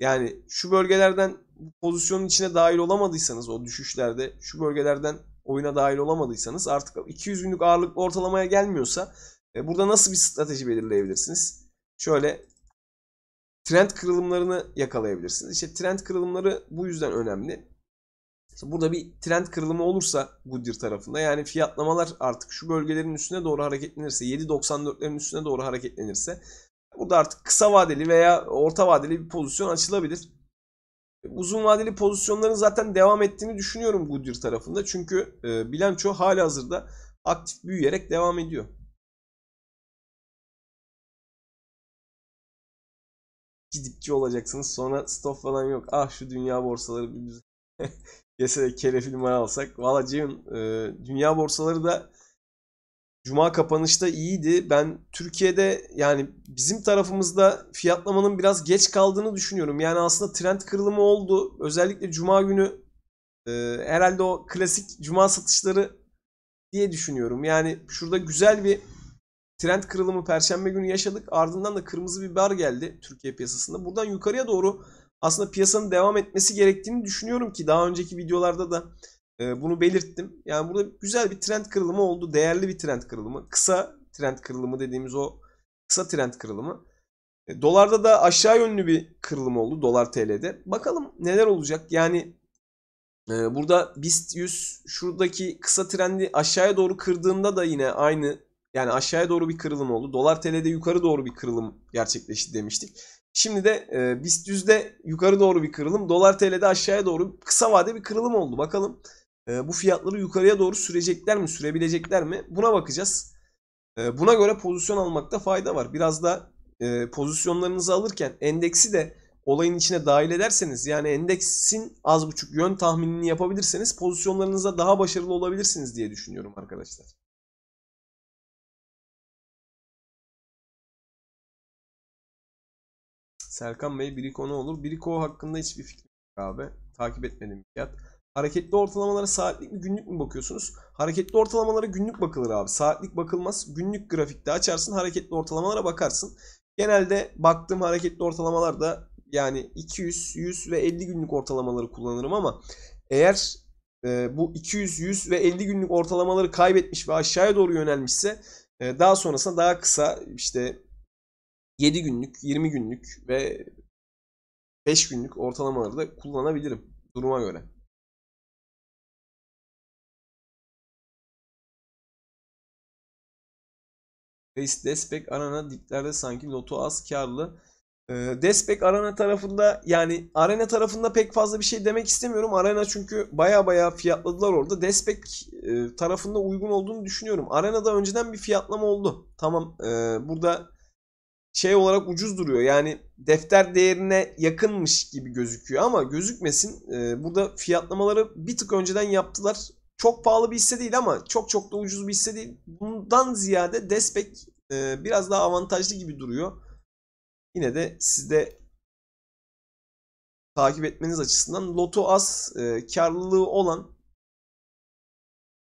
yani şu bölgelerden pozisyonun içine dahil olamadıysanız o düşüşlerde şu bölgelerden oyuna dahil olamadıysanız artık 200 günlük ağırlıklı ortalamaya gelmiyorsa e, burada nasıl bir strateji belirleyebilirsiniz? Şöyle trend kırılımlarını yakalayabilirsiniz. İşte trend kırılımları bu yüzden önemli. burada bir trend kırılımı olursa Goodyear tarafında yani fiyatlamalar artık şu bölgelerin üstüne doğru hareketlenirse 7.94'lerin üstüne doğru hareketlenirse burada artık kısa vadeli veya orta vadeli bir pozisyon açılabilir uzun vadeli pozisyonların zaten devam ettiğini düşünüyorum Goodyear tarafında. Çünkü e, bilanço hala hazırda aktif büyüyerek devam ediyor. Gidipçi olacaksınız sonra stop falan yok. Ah şu dünya borsaları bir güzel. Yese de kere alsak. Valla Ceyhun e, dünya borsaları da Cuma kapanışta iyiydi. Ben Türkiye'de yani bizim tarafımızda fiyatlamanın biraz geç kaldığını düşünüyorum. Yani aslında trend kırılımı oldu. Özellikle Cuma günü e, herhalde o klasik Cuma satışları diye düşünüyorum. Yani şurada güzel bir trend kırılımı Perşembe günü yaşadık. Ardından da kırmızı bir bar geldi Türkiye piyasasında. Buradan yukarıya doğru aslında piyasanın devam etmesi gerektiğini düşünüyorum ki daha önceki videolarda da ee, bunu belirttim. Yani burada güzel bir trend kırılımı oldu. Değerli bir trend kırılımı. Kısa trend kırılımı dediğimiz o kısa trend kırılımı. E, dolarda da aşağı yönlü bir kırılım oldu dolar TL'de. Bakalım neler olacak. Yani e, burada BIST 100 şuradaki kısa trendi aşağıya doğru kırdığında da yine aynı yani aşağıya doğru bir kırılım oldu. Dolar TL'de yukarı doğru bir kırılım gerçekleşti demiştik. Şimdi de e, BIST 100'de yukarı doğru bir kırılım, dolar TL'de aşağıya doğru kısa vade bir kırılım oldu. Bakalım e, bu fiyatları yukarıya doğru sürecekler mi, sürebilecekler mi? Buna bakacağız. E, buna göre pozisyon almakta fayda var. Biraz da e, pozisyonlarınızı alırken endeksi de olayın içine dahil ederseniz yani endeksin az buçuk yön tahminini yapabilirseniz pozisyonlarınızda daha başarılı olabilirsiniz diye düşünüyorum arkadaşlar. Serkan Bey Biriko ne olur? Biriko hakkında hiçbir fikrim yok abi. Takip etmedim fiyat. Hareketli ortalamalara saatlik mi günlük mü bakıyorsunuz? Hareketli ortalamalara günlük bakılır abi. Saatlik bakılmaz. Günlük grafikte açarsın hareketli ortalamalara bakarsın. Genelde baktığım hareketli ortalamalar da yani 200, 100 ve 50 günlük ortalamaları kullanırım ama eğer e, bu 200, 100 ve 50 günlük ortalamaları kaybetmiş ve aşağıya doğru yönelmişse e, daha sonrasında daha kısa işte 7 günlük, 20 günlük ve 5 günlük ortalamaları da kullanabilirim duruma göre. Reis Despek Arana diplerde sanki lotu az karlı. E, ee, Despek Arana tarafında yani Arena tarafında pek fazla bir şey demek istemiyorum. Arena çünkü baya baya fiyatladılar orada. Despek e, tarafında uygun olduğunu düşünüyorum. Arena'da önceden bir fiyatlama oldu. Tamam e, burada şey olarak ucuz duruyor. Yani defter değerine yakınmış gibi gözüküyor ama gözükmesin. E, burada fiyatlamaları bir tık önceden yaptılar. Çok pahalı bir hisse değil ama çok çok da ucuz bir hisse değil. Bunun Mod'dan ziyade Despek e, biraz daha avantajlı gibi duruyor. Yine de sizde takip etmeniz açısından lotu az e, karlılığı olan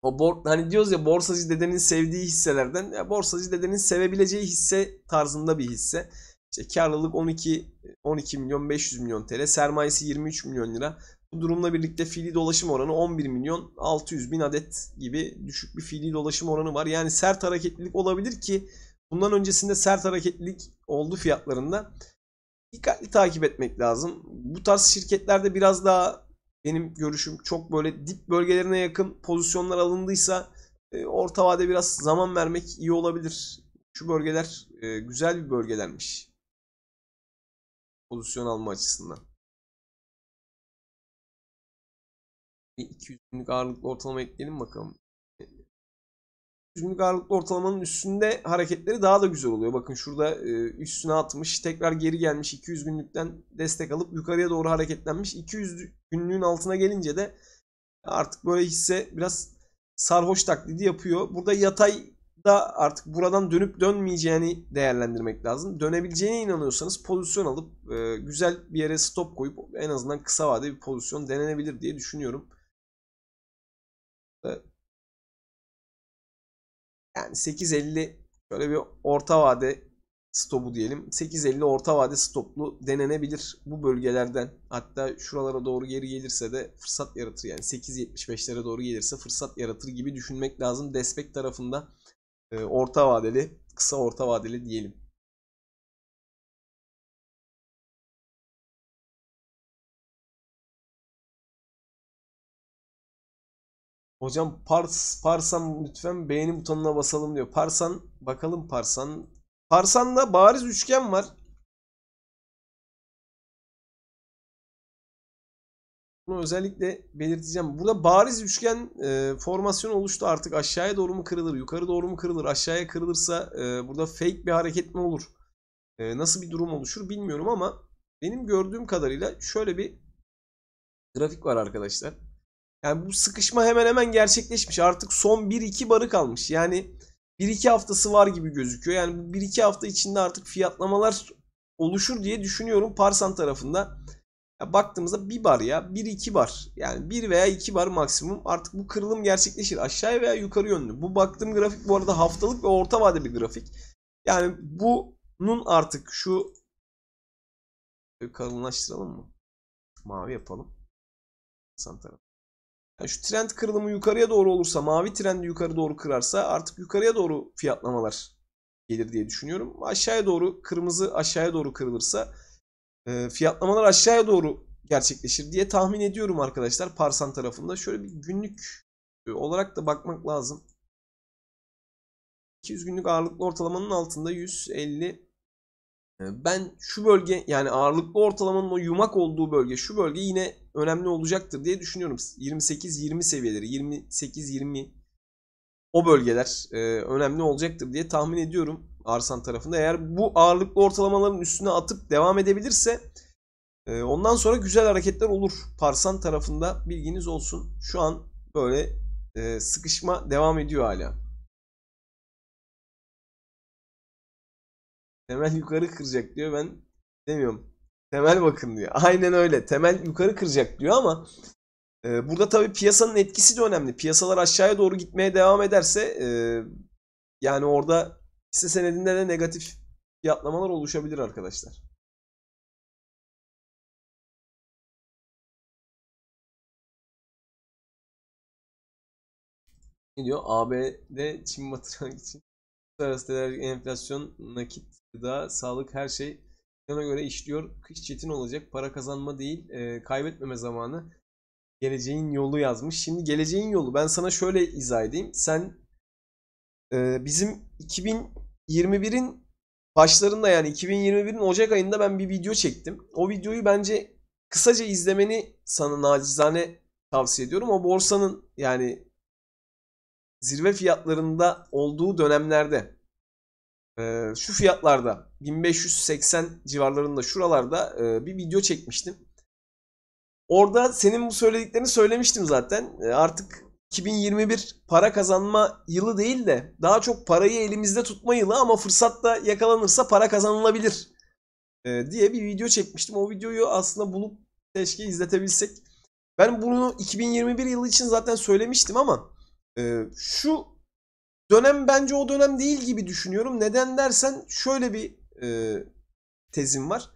o bor, hani diyoruz ya borsacı dedenin sevdiği hisselerden ya borsacı dedenin sevebileceği hisse tarzında bir hisse. İşte karlılık 12 12 milyon 500 milyon TL, sermayesi 23 milyon lira, bu durumla birlikte fiili dolaşım oranı 11 milyon 600 bin adet gibi düşük bir fiili dolaşım oranı var. Yani sert hareketlilik olabilir ki bundan öncesinde sert hareketlilik oldu fiyatlarında. Dikkatli takip etmek lazım. Bu tarz şirketlerde biraz daha benim görüşüm çok böyle dip bölgelerine yakın pozisyonlar alındıysa e, orta vade biraz zaman vermek iyi olabilir. Şu bölgeler e, güzel bir bölgelermiş. Pozisyon alma açısından. Bir 200 günlük ağırlıklı ortalama ekleyelim bakalım. 200 günlük ağırlıklı ortalamanın üstünde hareketleri daha da güzel oluyor. Bakın şurada e, üstüne atmış, tekrar geri gelmiş 200 günlükten destek alıp yukarıya doğru hareketlenmiş. 200 günlüğün altına gelince de artık böyle hisse biraz sarhoş taklidi yapıyor. Burada yatay da artık buradan dönüp dönmeyeceğini değerlendirmek lazım. Dönebileceğine inanıyorsanız pozisyon alıp e, güzel bir yere stop koyup en azından kısa vadede bir pozisyon denenebilir diye düşünüyorum. Yani 8.50 şöyle bir orta vade stopu diyelim. 8.50 orta vade stoplu denenebilir bu bölgelerden. Hatta şuralara doğru geri gelirse de fırsat yaratır. Yani 8.75'lere doğru gelirse fırsat yaratır gibi düşünmek lazım. Despek tarafında e, orta vadeli, kısa orta vadeli diyelim. Hocam pars, parsan lütfen beğeni butonuna basalım diyor. Parsan bakalım parsan. Parsan'da bariz üçgen var. Bunu özellikle belirteceğim. Burada bariz üçgen e, formasyon oluştu artık. Aşağıya doğru mu kırılır? Yukarı doğru mu kırılır? Aşağıya kırılırsa e, burada fake bir hareket mi olur? E, nasıl bir durum oluşur bilmiyorum ama benim gördüğüm kadarıyla şöyle bir grafik var arkadaşlar. Yani bu sıkışma hemen hemen gerçekleşmiş. Artık son 1-2 barı kalmış. Yani 1-2 haftası var gibi gözüküyor. Yani bu 1-2 hafta içinde artık fiyatlamalar oluşur diye düşünüyorum Parsan tarafında. Ya baktığımızda 1 bar ya 1-2 bar. Yani 1 veya 2 bar maksimum. Artık bu kırılım gerçekleşir aşağıya veya yukarı yönlü. Bu baktığım grafik bu arada haftalık ve orta vade bir grafik. Yani bunun artık şu e, kalınlaştıralım mı? Mavi yapalım. Parsan tarafı. Yani şu trend kırılımı yukarıya doğru olursa, mavi trend yukarı doğru kırarsa artık yukarıya doğru fiyatlamalar gelir diye düşünüyorum. Aşağıya doğru, kırmızı aşağıya doğru kırılırsa e, fiyatlamalar aşağıya doğru gerçekleşir diye tahmin ediyorum arkadaşlar Parsan tarafında. Şöyle bir günlük e, olarak da bakmak lazım. 200 günlük ağırlıklı ortalamanın altında 150 ee, ben şu bölge yani ağırlıklı ortalamanın o yumak olduğu bölge şu bölge yine önemli olacaktır diye düşünüyorum. 28-20 seviyeleri 28-20 o bölgeler e, önemli olacaktır diye tahmin ediyorum Arsan tarafında. Eğer bu ağırlıklı ortalamaların üstüne atıp devam edebilirse e, ondan sonra güzel hareketler olur Parsan tarafında bilginiz olsun. Şu an böyle e, sıkışma devam ediyor hala. Temel yukarı kıracak diyor ben demiyorum. Temel bakın diyor. Aynen öyle. Temel yukarı kıracak diyor ama e, burada tabii piyasanın etkisi de önemli. Piyasalar aşağıya doğru gitmeye devam ederse e, yani orada hisse senedinde de negatif fiyatlamalar oluşabilir arkadaşlar. Ne diyor? ABD Çin batıran için arası enerji, enflasyon, nakit, gıda, sağlık her şey plana göre işliyor. Kış çetin olacak. Para kazanma değil, e, kaybetmeme zamanı. Geleceğin yolu yazmış. Şimdi geleceğin yolu ben sana şöyle izah edeyim. Sen e, bizim 2021'in başlarında yani 2021'in Ocak ayında ben bir video çektim. O videoyu bence kısaca izlemeni sana nacizane tavsiye ediyorum. O borsanın yani zirve fiyatlarında olduğu dönemlerde e, şu fiyatlarda 1580 civarlarında şuralarda e, bir video çekmiştim. Orada senin bu söylediklerini söylemiştim zaten. E, artık 2021 para kazanma yılı değil de daha çok parayı elimizde tutma yılı ama fırsat da yakalanırsa para kazanılabilir diye bir video çekmiştim. O videoyu aslında bulup keşke izletebilsek. Ben bunu 2021 yılı için zaten söylemiştim ama ee, şu dönem bence o dönem değil gibi düşünüyorum. Neden dersen şöyle bir e, tezim var.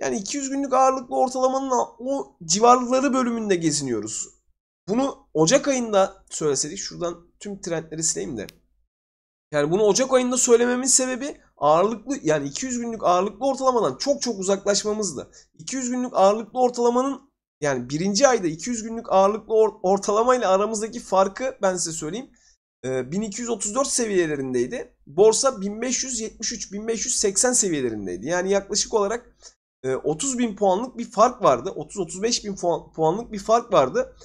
Yani 200 günlük ağırlıklı ortalamanın o civarları bölümünde geziniyoruz. Bunu Ocak ayında söyleseydik şuradan tüm trendleri sileyim de. Yani bunu Ocak ayında söylememin sebebi ağırlıklı yani 200 günlük ağırlıklı ortalamadan çok çok uzaklaşmamızdı. 200 günlük ağırlıklı ortalamanın yani birinci ayda 200 günlük ağırlıklı ortalama ile aramızdaki farkı ben size söyleyeyim. 1234 ee, seviyelerindeydi. Borsa 1573-1580 seviyelerindeydi. Yani yaklaşık olarak 30 e, bin puanlık bir fark vardı. 30-35 bin puanlık bir fark vardı.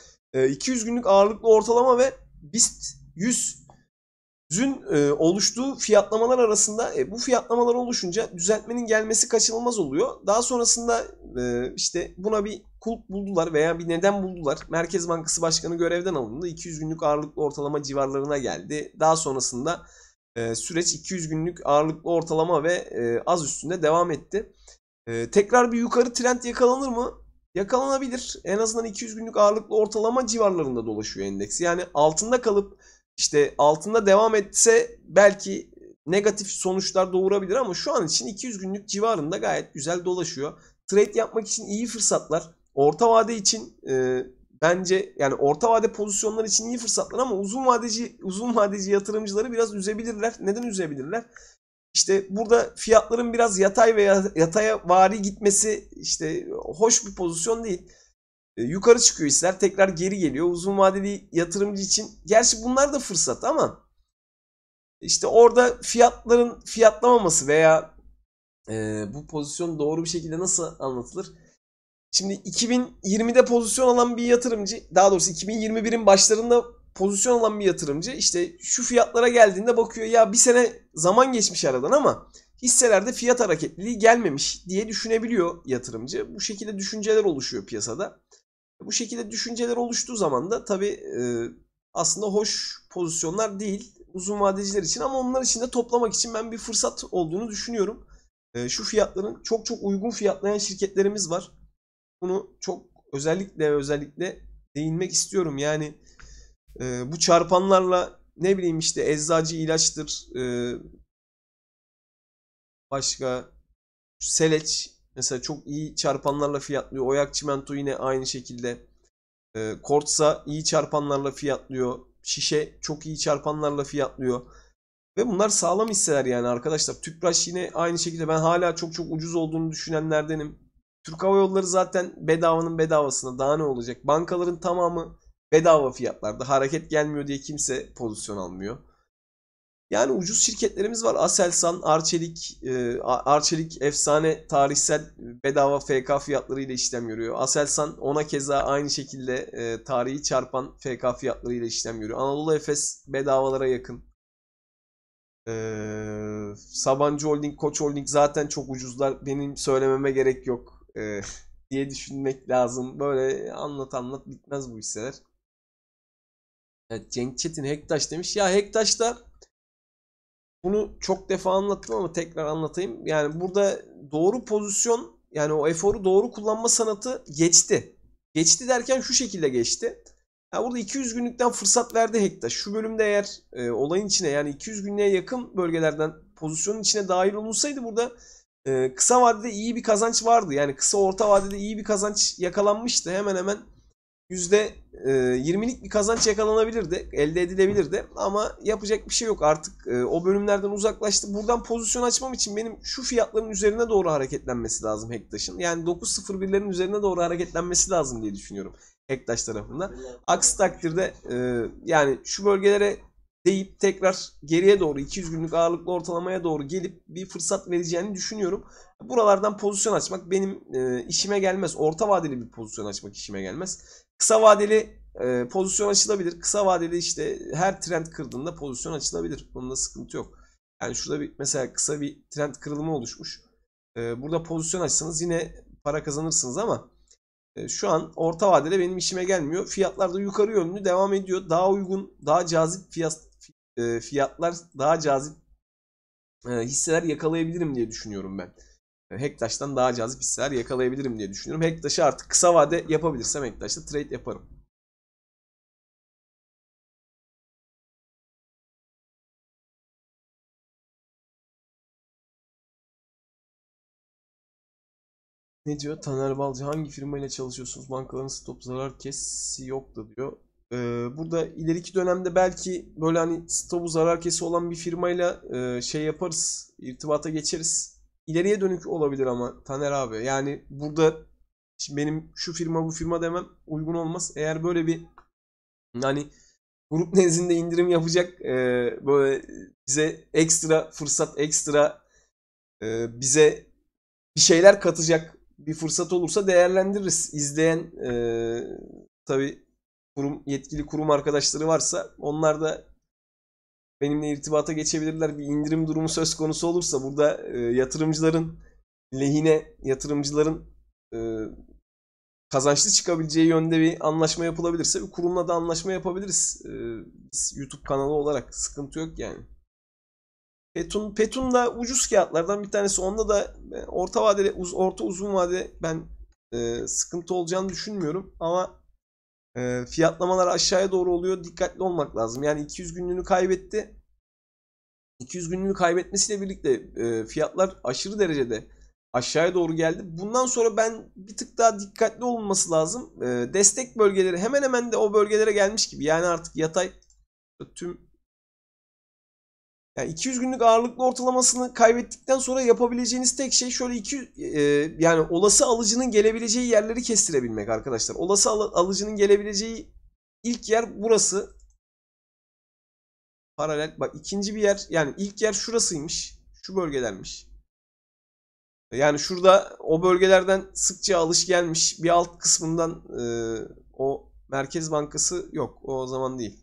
200 e, günlük ağırlıklı ortalama ve BIST 100 dün e, oluştuğu fiyatlamalar arasında e, bu fiyatlamalar oluşunca düzeltmenin gelmesi kaçınılmaz oluyor. Daha sonrasında e, işte buna bir kulp buldular veya bir neden buldular. Merkez Bankası Başkanı görevden alındı. 200 günlük ağırlıklı ortalama civarlarına geldi. Daha sonrasında e, süreç 200 günlük ağırlıklı ortalama ve e, az üstünde devam etti. E, tekrar bir yukarı trend yakalanır mı? Yakalanabilir. En azından 200 günlük ağırlıklı ortalama civarlarında dolaşıyor endeks. Yani altında kalıp işte altında devam etse belki negatif sonuçlar doğurabilir ama şu an için 200 günlük civarında gayet güzel dolaşıyor. Trade yapmak için iyi fırsatlar. Orta vade için e, bence yani orta vade pozisyonlar için iyi fırsatlar ama uzun vadeci uzun vadeci yatırımcıları biraz üzebilirler. Neden üzebilirler? İşte burada fiyatların biraz yatay veya yataya vari gitmesi işte hoş bir pozisyon değil. E, yukarı çıkıyor hisseler tekrar geri geliyor. Uzun vadeli yatırımcı için gerçi bunlar da fırsat ama işte orada fiyatların fiyatlamaması veya e, bu pozisyon doğru bir şekilde nasıl anlatılır? Şimdi 2020'de pozisyon alan bir yatırımcı daha doğrusu 2021'in başlarında pozisyon alan bir yatırımcı işte şu fiyatlara geldiğinde bakıyor ya bir sene zaman geçmiş aradan ama hisselerde fiyat hareketliliği gelmemiş diye düşünebiliyor yatırımcı. Bu şekilde düşünceler oluşuyor piyasada. Bu şekilde düşünceler oluştuğu zaman da tabii e, aslında hoş pozisyonlar değil uzun vadeciler için ama onlar için de toplamak için ben bir fırsat olduğunu düşünüyorum. E, şu fiyatların çok çok uygun fiyatlayan şirketlerimiz var. Bunu çok özellikle özellikle değinmek istiyorum. Yani e, bu çarpanlarla ne bileyim işte eczacı ilaçtır, başka seleç Mesela çok iyi çarpanlarla fiyatlıyor. Oyak Çimento yine aynı şekilde. E, Kortsa iyi çarpanlarla fiyatlıyor. Şişe çok iyi çarpanlarla fiyatlıyor. Ve bunlar sağlam hisseler yani arkadaşlar. Tüpraş yine aynı şekilde ben hala çok çok ucuz olduğunu düşünenlerdenim. Türk Hava Yolları zaten bedavanın bedavasına daha ne olacak? Bankaların tamamı bedava fiyatlarda. Hareket gelmiyor diye kimse pozisyon almıyor. Yani ucuz şirketlerimiz var. Aselsan, Arçelik, e, Arçelik efsane tarihsel e, bedava FK fiyatlarıyla işlem görüyor. Aselsan ona keza aynı şekilde e, tarihi çarpan FK fiyatlarıyla işlem görüyor. Anadolu Efes bedavalara yakın. Sabancı Holding, Koç Holding zaten çok ucuzlar. Benim söylememe gerek yok diye düşünmek lazım. Böyle anlat anlat bitmez bu hisseler. Evet, Cenk Çetin Hektaş demiş. Ya Hektaş'ta bunu çok defa anlattım ama tekrar anlatayım. Yani burada doğru pozisyon yani o eforu doğru kullanma sanatı geçti. Geçti derken şu şekilde geçti. Yani burada 200 günlükten fırsat verdi hekta. Şu bölümde eğer e, olayın içine yani 200 günlüğe yakın bölgelerden pozisyonun içine dahil olunsaydı burada e, kısa vadede iyi bir kazanç vardı. Yani kısa orta vadede iyi bir kazanç yakalanmıştı. Hemen hemen %20'lik e, bir kazanç yakalanabilirdi, elde edilebilirdi ama yapacak bir şey yok artık e, o bölümlerden uzaklaştı. Buradan pozisyon açmam için benim şu fiyatların üzerine doğru hareketlenmesi lazım Hektaş'ın. Yani 9.01'lerin üzerine doğru hareketlenmesi lazım diye düşünüyorum Hektaş tarafında. Aksi takdirde e, yani şu bölgelere deyip tekrar geriye doğru 200 günlük ağırlıklı ortalamaya doğru gelip bir fırsat vereceğini düşünüyorum. Buralardan pozisyon açmak benim e, işime gelmez. Orta vadeli bir pozisyon açmak işime gelmez. Kısa vadeli e, pozisyon açılabilir. Kısa vadeli işte her trend kırdığında pozisyon açılabilir. Bunda sıkıntı yok. Yani şurada bir mesela kısa bir trend kırılımı oluşmuş. E, burada pozisyon açsanız yine para kazanırsınız ama e, şu an orta vadede benim işime gelmiyor. Fiyatlar da yukarı yönlü devam ediyor. Daha uygun, daha cazip fiyat e, fiyatlar, daha cazip e, hisseler yakalayabilirim diye düşünüyorum ben. Hektaş'tan daha cazip hisseler yakalayabilirim diye düşünüyorum. Hektaş'ı artık kısa vade yapabilirsem Hektaş'ta trade yaparım. Ne diyor? Taner Balcı hangi firma ile çalışıyorsunuz? Bankaların stop zarar kesi yok da diyor. Ee, burada ileriki dönemde belki böyle hani stopu zarar kesi olan bir firmayla e, şey yaparız. irtibata geçeriz ileriye dönük olabilir ama Taner abi. Yani burada şimdi benim şu firma bu firma demem uygun olmaz. Eğer böyle bir yani grup nezdinde indirim yapacak e, böyle bize ekstra fırsat ekstra e, bize bir şeyler katacak bir fırsat olursa değerlendiririz. İzleyen e, tabi kurum yetkili kurum arkadaşları varsa onlar da benimle irtibata geçebilirler. Bir indirim durumu söz konusu olursa burada e, yatırımcıların lehine yatırımcıların e, kazançlı çıkabileceği yönde bir anlaşma yapılabilirse bir kurumla da anlaşma yapabiliriz. E, biz YouTube kanalı olarak sıkıntı yok yani. Petun, Petun da ucuz kağıtlardan bir tanesi. Onda da e, orta vadeli, uz, orta uzun vade ben e, sıkıntı olacağını düşünmüyorum. Ama e, fiyatlamalar aşağıya doğru oluyor. Dikkatli olmak lazım. Yani 200 günlüğünü kaybetti. 200 günlüğünü kaybetmesiyle birlikte e, fiyatlar aşırı derecede aşağıya doğru geldi. Bundan sonra ben bir tık daha dikkatli olunması lazım. E, destek bölgeleri hemen hemen de o bölgelere gelmiş gibi. Yani artık yatay tüm yani 200 günlük ağırlıklı ortalamasını kaybettikten sonra yapabileceğiniz tek şey şöyle iki e, yani olası alıcının gelebileceği yerleri kestirebilmek arkadaşlar. Olası al alıcının gelebileceği ilk yer burası. Paralel bak ikinci bir yer yani ilk yer şurasıymış. Şu bölgelermiş. Yani şurada o bölgelerden sıkça alış gelmiş. Bir alt kısmından e, o Merkez Bankası yok. O zaman değil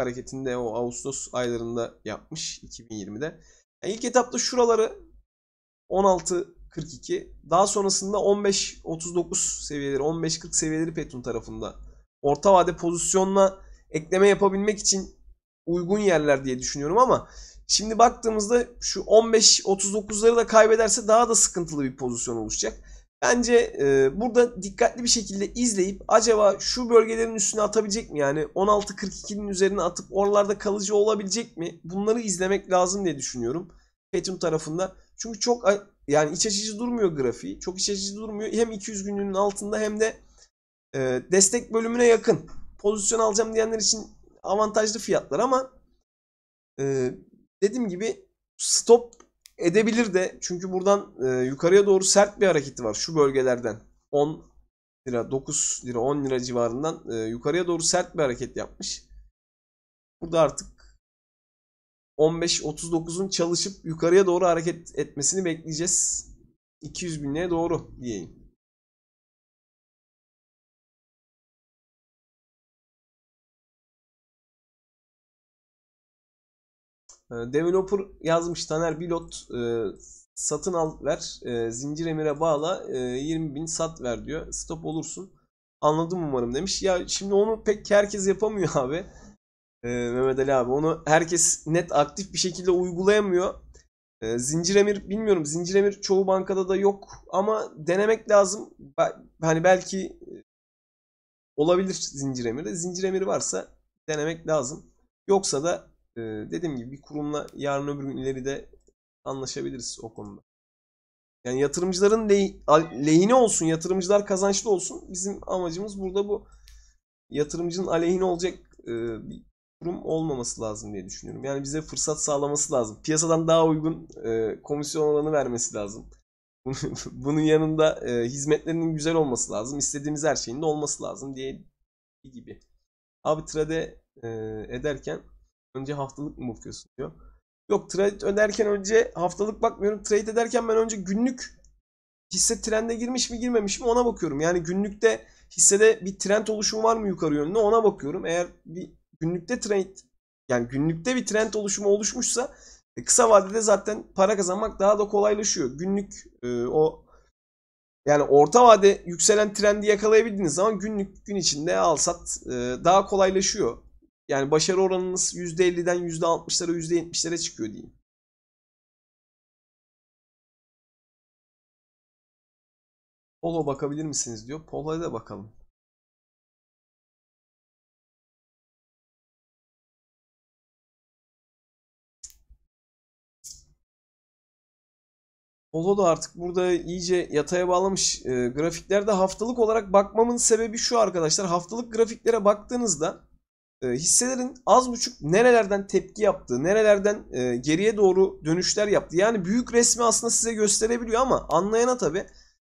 hareketinde o Ağustos aylarında yapmış 2020'de. Yani ilk etapta şuraları 16-42 daha sonrasında 15-39 seviyeleri 15-40 seviyeleri Petun tarafında orta vade pozisyonla ekleme yapabilmek için uygun yerler diye düşünüyorum ama şimdi baktığımızda şu 15-39'ları da kaybederse daha da sıkıntılı bir pozisyon oluşacak. Bence e, burada dikkatli bir şekilde izleyip acaba şu bölgelerin üstüne atabilecek mi? Yani 16.42'nin üzerine atıp oralarda kalıcı olabilecek mi? Bunları izlemek lazım diye düşünüyorum. Petum tarafında. Çünkü çok yani iç açıcı durmuyor grafiği. Çok iç açıcı durmuyor. Hem 200 günlüğünün altında hem de e, destek bölümüne yakın. Pozisyon alacağım diyenler için avantajlı fiyatlar ama e, dediğim gibi stop Edebilir de çünkü buradan e, yukarıya doğru sert bir hareketi var şu bölgelerden. 10 lira, 9 lira, 10 lira civarından e, yukarıya doğru sert bir hareket yapmış. Burada artık 15-39'un çalışıp yukarıya doğru hareket etmesini bekleyeceğiz. 200 binliğe doğru diyeyim. Ee, developer yazmış Taner Bilot e, satın al ver e, zincir emire bağla e, 20 bin sat ver diyor. Stop olursun. Anladım umarım demiş. Ya şimdi onu pek herkes yapamıyor abi. E, Mehmet Ali abi onu herkes net aktif bir şekilde uygulayamıyor. E, zincir emir bilmiyorum. Zincir emir çoğu bankada da yok ama denemek lazım. Hani belki e, olabilir zincir emirde Zincir emiri varsa denemek lazım. Yoksa da e, dediğim gibi bir kurumla yarın öbür gün ileride anlaşabiliriz o konuda. Yani yatırımcıların lehine olsun, yatırımcılar kazançlı olsun. Bizim amacımız burada bu yatırımcının aleyhine olacak e, bir kurum olmaması lazım diye düşünüyorum. Yani bize fırsat sağlaması lazım. Piyasadan daha uygun e, komisyon oranı vermesi lazım. Bunun yanında e, hizmetlerinin güzel olması lazım. İstediğimiz her şeyin de olması lazım diye gibi. Abi trade ederken Önce haftalık mı bakıyorsun diyor. Yok trade öderken önce haftalık bakmıyorum. Trade ederken ben önce günlük hisse trende girmiş mi girmemiş mi ona bakıyorum. Yani günlükte hissede bir trend oluşumu var mı yukarı yönlü ona bakıyorum. Eğer bir günlükte trend yani günlükte bir trend oluşumu oluşmuşsa e, kısa vadede zaten para kazanmak daha da kolaylaşıyor. Günlük e, o yani orta vade yükselen trendi yakalayabildiğiniz zaman günlük gün içinde al sat e, daha kolaylaşıyor. Yani başarı oranınız %50'den %60'lara %70'lere çıkıyor diyeyim. Polo bakabilir misiniz diyor. Polo'ya da bakalım. Polo da artık burada iyice yataya bağlamış. E, grafiklerde haftalık olarak bakmamın sebebi şu arkadaşlar. Haftalık grafiklere baktığınızda e, hisselerin az buçuk nerelerden tepki yaptığı, nerelerden e, geriye doğru dönüşler yaptığı. Yani büyük resmi aslında size gösterebiliyor ama anlayana tabii.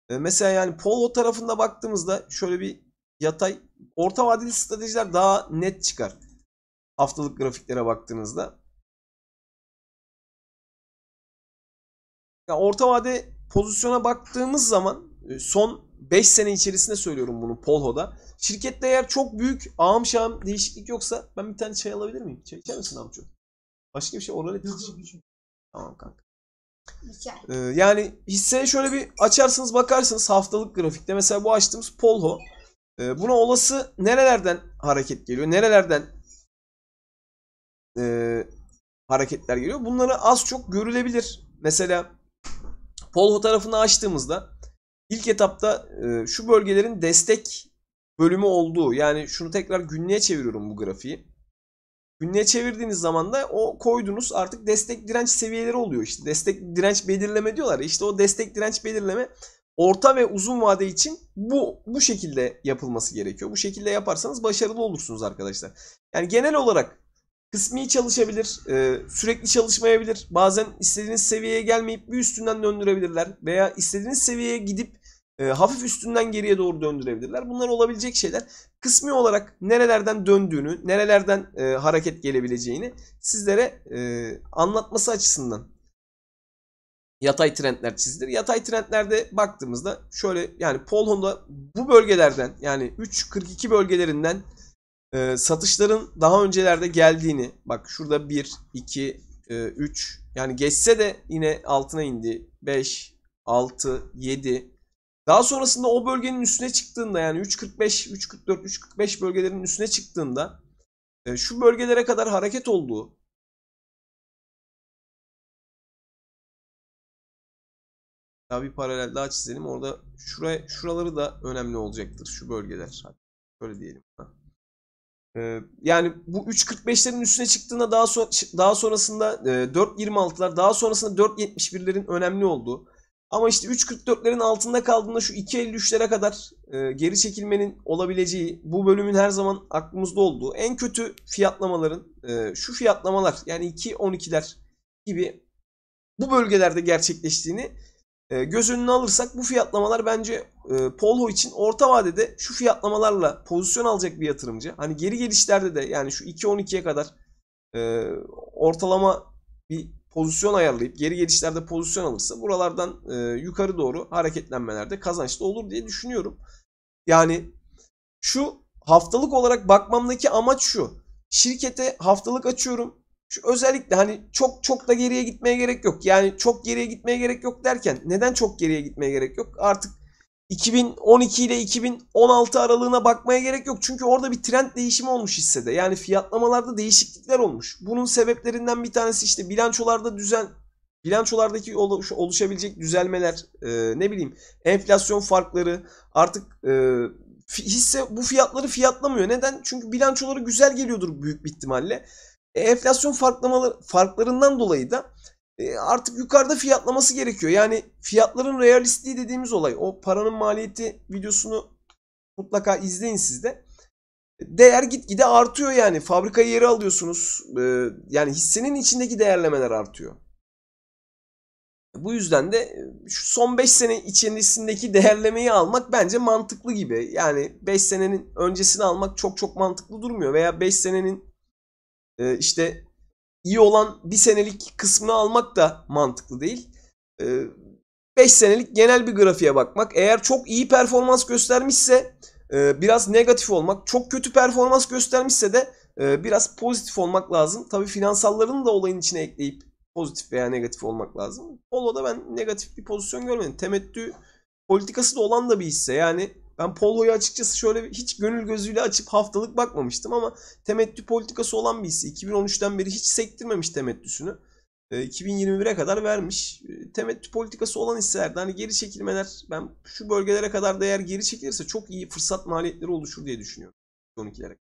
E, mesela yani Polvo tarafında baktığımızda şöyle bir yatay orta vadeli stratejiler daha net çıkar. Haftalık grafiklere baktığınızda. Ya orta vade pozisyona baktığımız zaman e, son 5 sene içerisinde söylüyorum bunu Polho'da. Şirkette eğer çok büyük ağım şağım değişiklik yoksa ben bir tane çay alabilir miyim? Çay içer misin amca? Başka bir şey oral et. tamam kanka. Ee, yani hisseye şöyle bir açarsınız bakarsınız haftalık grafikte. Mesela bu açtığımız Polho. Ee, buna olası nerelerden hareket geliyor? Nerelerden e, hareketler geliyor? Bunları az çok görülebilir. Mesela Polho tarafını açtığımızda İlk etapta e, şu bölgelerin destek bölümü olduğu yani şunu tekrar günlüğe çeviriyorum bu grafiği. Günlüğe çevirdiğiniz zaman da o koydunuz artık destek direnç seviyeleri oluyor. İşte destek direnç belirleme diyorlar. İşte o destek direnç belirleme orta ve uzun vade için bu bu şekilde yapılması gerekiyor. Bu şekilde yaparsanız başarılı olursunuz arkadaşlar. Yani genel olarak kısmi çalışabilir, e, sürekli çalışmayabilir. Bazen istediğiniz seviyeye gelmeyip bir üstünden döndürebilirler veya istediğiniz seviyeye gidip e, hafif üstünden geriye doğru döndürebilirler. Bunlar olabilecek şeyler. Kısmi olarak nerelerden döndüğünü, nerelerden e, hareket gelebileceğini sizlere e, anlatması açısından yatay trendler çizilir. Yatay trendlerde baktığımızda şöyle yani Polon'da bu bölgelerden yani 3.42 bölgelerinden e, satışların daha öncelerde geldiğini bak şurada 1, 2, 3 yani geçse de yine altına indi. 5, 6, 7, daha sonrasında o bölgenin üstüne çıktığında yani 3.45, 3.44, 3.45 bölgelerinin üstüne çıktığında e, şu bölgelere kadar hareket olduğu Daha bir paralel daha çizelim. Orada şuraya, şuraları da önemli olacaktır. Şu bölgeler. Böyle diyelim. Ee, yani bu 3.45'lerin üstüne çıktığında daha, so daha sonrasında e, 4.26'lar daha sonrasında 4.71'lerin önemli olduğu ama işte 3.44'lerin altında kaldığında şu 2.53'lere kadar e, geri çekilmenin olabileceği bu bölümün her zaman aklımızda olduğu en kötü fiyatlamaların e, şu fiyatlamalar yani 2.12'ler gibi bu bölgelerde gerçekleştiğini e, göz önüne alırsak bu fiyatlamalar bence e, Polho için orta vadede şu fiyatlamalarla pozisyon alacak bir yatırımcı. Hani geri gelişlerde de yani şu 2.12'ye kadar e, ortalama bir pozisyon ayarlayıp geri gelişlerde pozisyon alırsa buralardan e, yukarı doğru hareketlenmelerde kazançlı olur diye düşünüyorum. Yani şu haftalık olarak bakmamdaki amaç şu. Şirkete haftalık açıyorum. Şu özellikle hani çok çok da geriye gitmeye gerek yok. Yani çok geriye gitmeye gerek yok derken neden çok geriye gitmeye gerek yok? Artık 2012 ile 2016 aralığına bakmaya gerek yok. Çünkü orada bir trend değişimi olmuş hissede. Yani fiyatlamalarda değişiklikler olmuş. Bunun sebeplerinden bir tanesi işte bilançolarda düzen, bilançolardaki oluş, oluşabilecek düzelmeler, e, ne bileyim enflasyon farkları artık e, hisse bu fiyatları fiyatlamıyor. Neden? Çünkü bilançoları güzel geliyordur büyük bir ihtimalle. E, enflasyon farklamaları farklarından dolayı da e, artık yukarıda fiyatlaması gerekiyor. Yani fiyatların realistliği dediğimiz olay. O paranın maliyeti videosunu mutlaka izleyin siz de. Değer gitgide artıyor yani. Fabrikayı yeri alıyorsunuz. E, yani hissenin içindeki değerlemeler artıyor. Bu yüzden de e, şu son 5 sene içerisindeki değerlemeyi almak bence mantıklı gibi. Yani 5 senenin öncesini almak çok çok mantıklı durmuyor. Veya 5 senenin işte iyi olan bir senelik kısmını almak da mantıklı değil. 5 ee, senelik genel bir grafiğe bakmak. Eğer çok iyi performans göstermişse e, biraz negatif olmak, çok kötü performans göstermişse de e, biraz pozitif olmak lazım. Tabii finansallarını da olayın içine ekleyip pozitif veya negatif olmak lazım. Polo'da ben negatif bir pozisyon görmedim. Temettü politikası da olan da bir hisse. Yani ben Polvo'yu açıkçası şöyle hiç gönül gözüyle açıp haftalık bakmamıştım ama temettü politikası olan birisi. 2013'ten beri hiç sektirmemiş temettüsünü. 2021'e ee, kadar vermiş. Ee, temettü politikası olan hisselerde hani geri çekilmeler ben şu bölgelere kadar değer geri çekilirse çok iyi fırsat maliyetleri oluşur diye düşünüyorum. 12'lere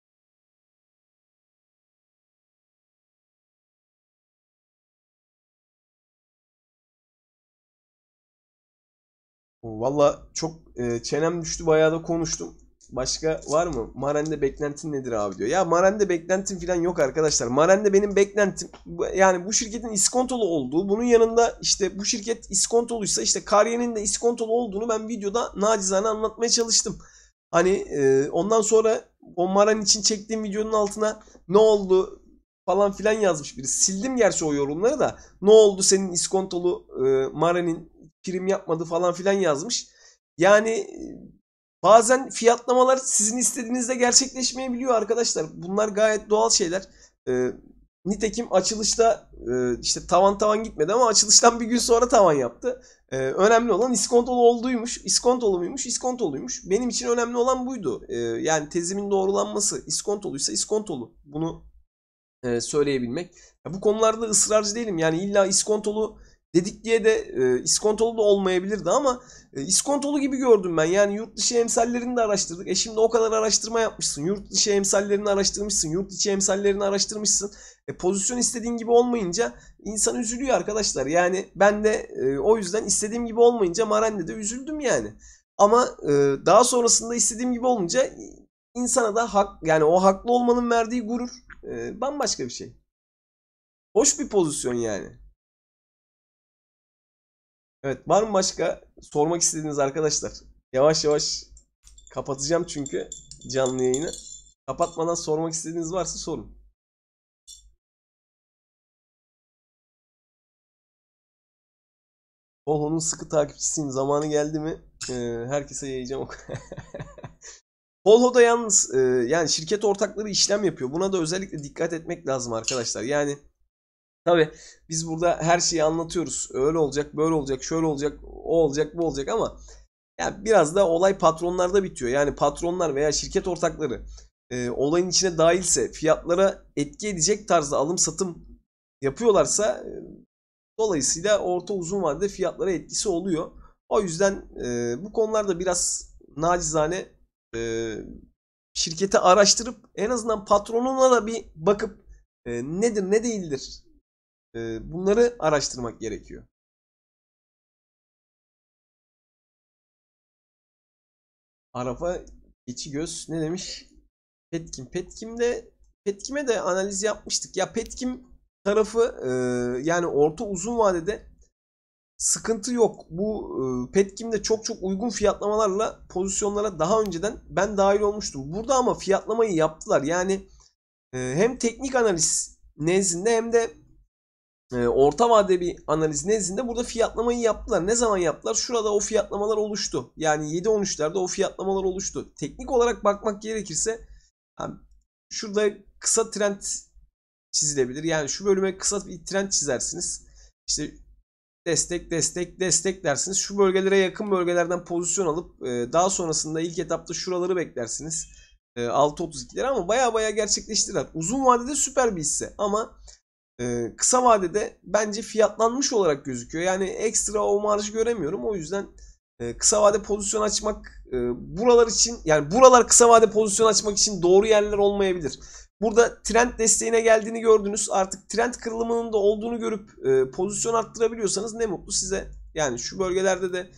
Valla çok e, çenem düştü bayağı da konuştum. Başka var mı? Maren'de beklentin nedir abi diyor. Ya Maren'de beklentim falan yok arkadaşlar. Maren'de benim beklentim yani bu şirketin iskontolu olduğu. Bunun yanında işte bu şirket iskontoluysa işte kariyerin de iskontolu olduğunu ben videoda nacizane anlatmaya çalıştım. Hani e, ondan sonra o Maren için çektiğim videonun altına ne oldu falan filan yazmış biri. Sildim gerçi o yorumları da. Ne oldu senin iskontolu e, Maren'in prim yapmadı falan filan yazmış. Yani e, bazen fiyatlamalar sizin istediğinizde gerçekleşmeyebiliyor arkadaşlar. Bunlar gayet doğal şeyler. Ee, nitekim açılışta e, işte tavan tavan gitmedi ama açılıştan bir gün sonra tavan yaptı. Ee, önemli olan iskontolu olduğuymuş. İskontolu muymuş? İskontoluymuş. Benim için önemli olan buydu. Ee, yani tezimin doğrulanması. İskontoluysa iskontolu. Bunu e, söyleyebilmek. Ya bu konularda ısrarcı değilim. Yani illa iskontolu dedik diye de e, iskontolu da olmayabilirdi ama e, iskontolu gibi gördüm ben. Yani yurt dışı emsallerini de araştırdık. E şimdi o kadar araştırma yapmışsın. Yurt dışı emsallerini araştırmışsın. Yurt içi emsallerini araştırmışsın. E, pozisyon istediğin gibi olmayınca insan üzülüyor arkadaşlar. Yani ben de e, o yüzden istediğim gibi olmayınca de üzüldüm yani. Ama e, daha sonrasında istediğim gibi olunca insana da hak yani o haklı olmanın verdiği gurur e, bambaşka bir şey. Hoş bir pozisyon yani. Evet var mı başka sormak istediğiniz arkadaşlar? Yavaş yavaş kapatacağım çünkü canlı yayını. Kapatmadan sormak istediğiniz varsa sorun. Polho'nun sıkı takipçisiyim. Zamanı geldi mi? Ee, herkese yayacağım. Polho da yalnız e, yani şirket ortakları işlem yapıyor. Buna da özellikle dikkat etmek lazım arkadaşlar. Yani Tabi biz burada her şeyi anlatıyoruz. Öyle olacak, böyle olacak, şöyle olacak, o olacak, bu olacak ama yani biraz da olay patronlarda bitiyor. Yani patronlar veya şirket ortakları e, olayın içine dahilse fiyatlara etki edecek tarzda alım satım yapıyorlarsa e, dolayısıyla orta uzun vadede fiyatlara etkisi oluyor. O yüzden e, bu konularda biraz nacizane e, şirketi araştırıp en azından patronuna da bir bakıp e, nedir ne değildir bunları araştırmak gerekiyor. Arafa içi göz ne demiş? Petkim. Petkim'de Petkim'e de analiz yapmıştık. Ya Petkim tarafı yani orta uzun vadede sıkıntı yok. Bu Petkim'de çok çok uygun fiyatlamalarla pozisyonlara daha önceden ben dahil olmuştum. Burada ama fiyatlamayı yaptılar. Yani hem teknik analiz nezdinde hem de ee, orta vade bir analiz nezdinde burada fiyatlamayı yaptılar. Ne zaman yaptılar? Şurada o fiyatlamalar oluştu. Yani 7-13'lerde o fiyatlamalar oluştu. Teknik olarak bakmak gerekirse yani şurada kısa trend çizilebilir. Yani şu bölüme kısa bir trend çizersiniz. İşte destek destek destek dersiniz. Şu bölgelere yakın bölgelerden pozisyon alıp e, daha sonrasında ilk etapta şuraları beklersiniz. E, 6.32'leri ama baya baya gerçekleştirdiler. Uzun vadede süper bir hisse ama ee, kısa vadede bence fiyatlanmış olarak gözüküyor. Yani ekstra o marjı göremiyorum. O yüzden e, kısa vade pozisyon açmak e, buralar için yani buralar kısa vade pozisyon açmak için doğru yerler olmayabilir. Burada trend desteğine geldiğini gördünüz. Artık trend kırılımının da olduğunu görüp e, pozisyon arttırabiliyorsanız ne mutlu size. Yani şu bölgelerde de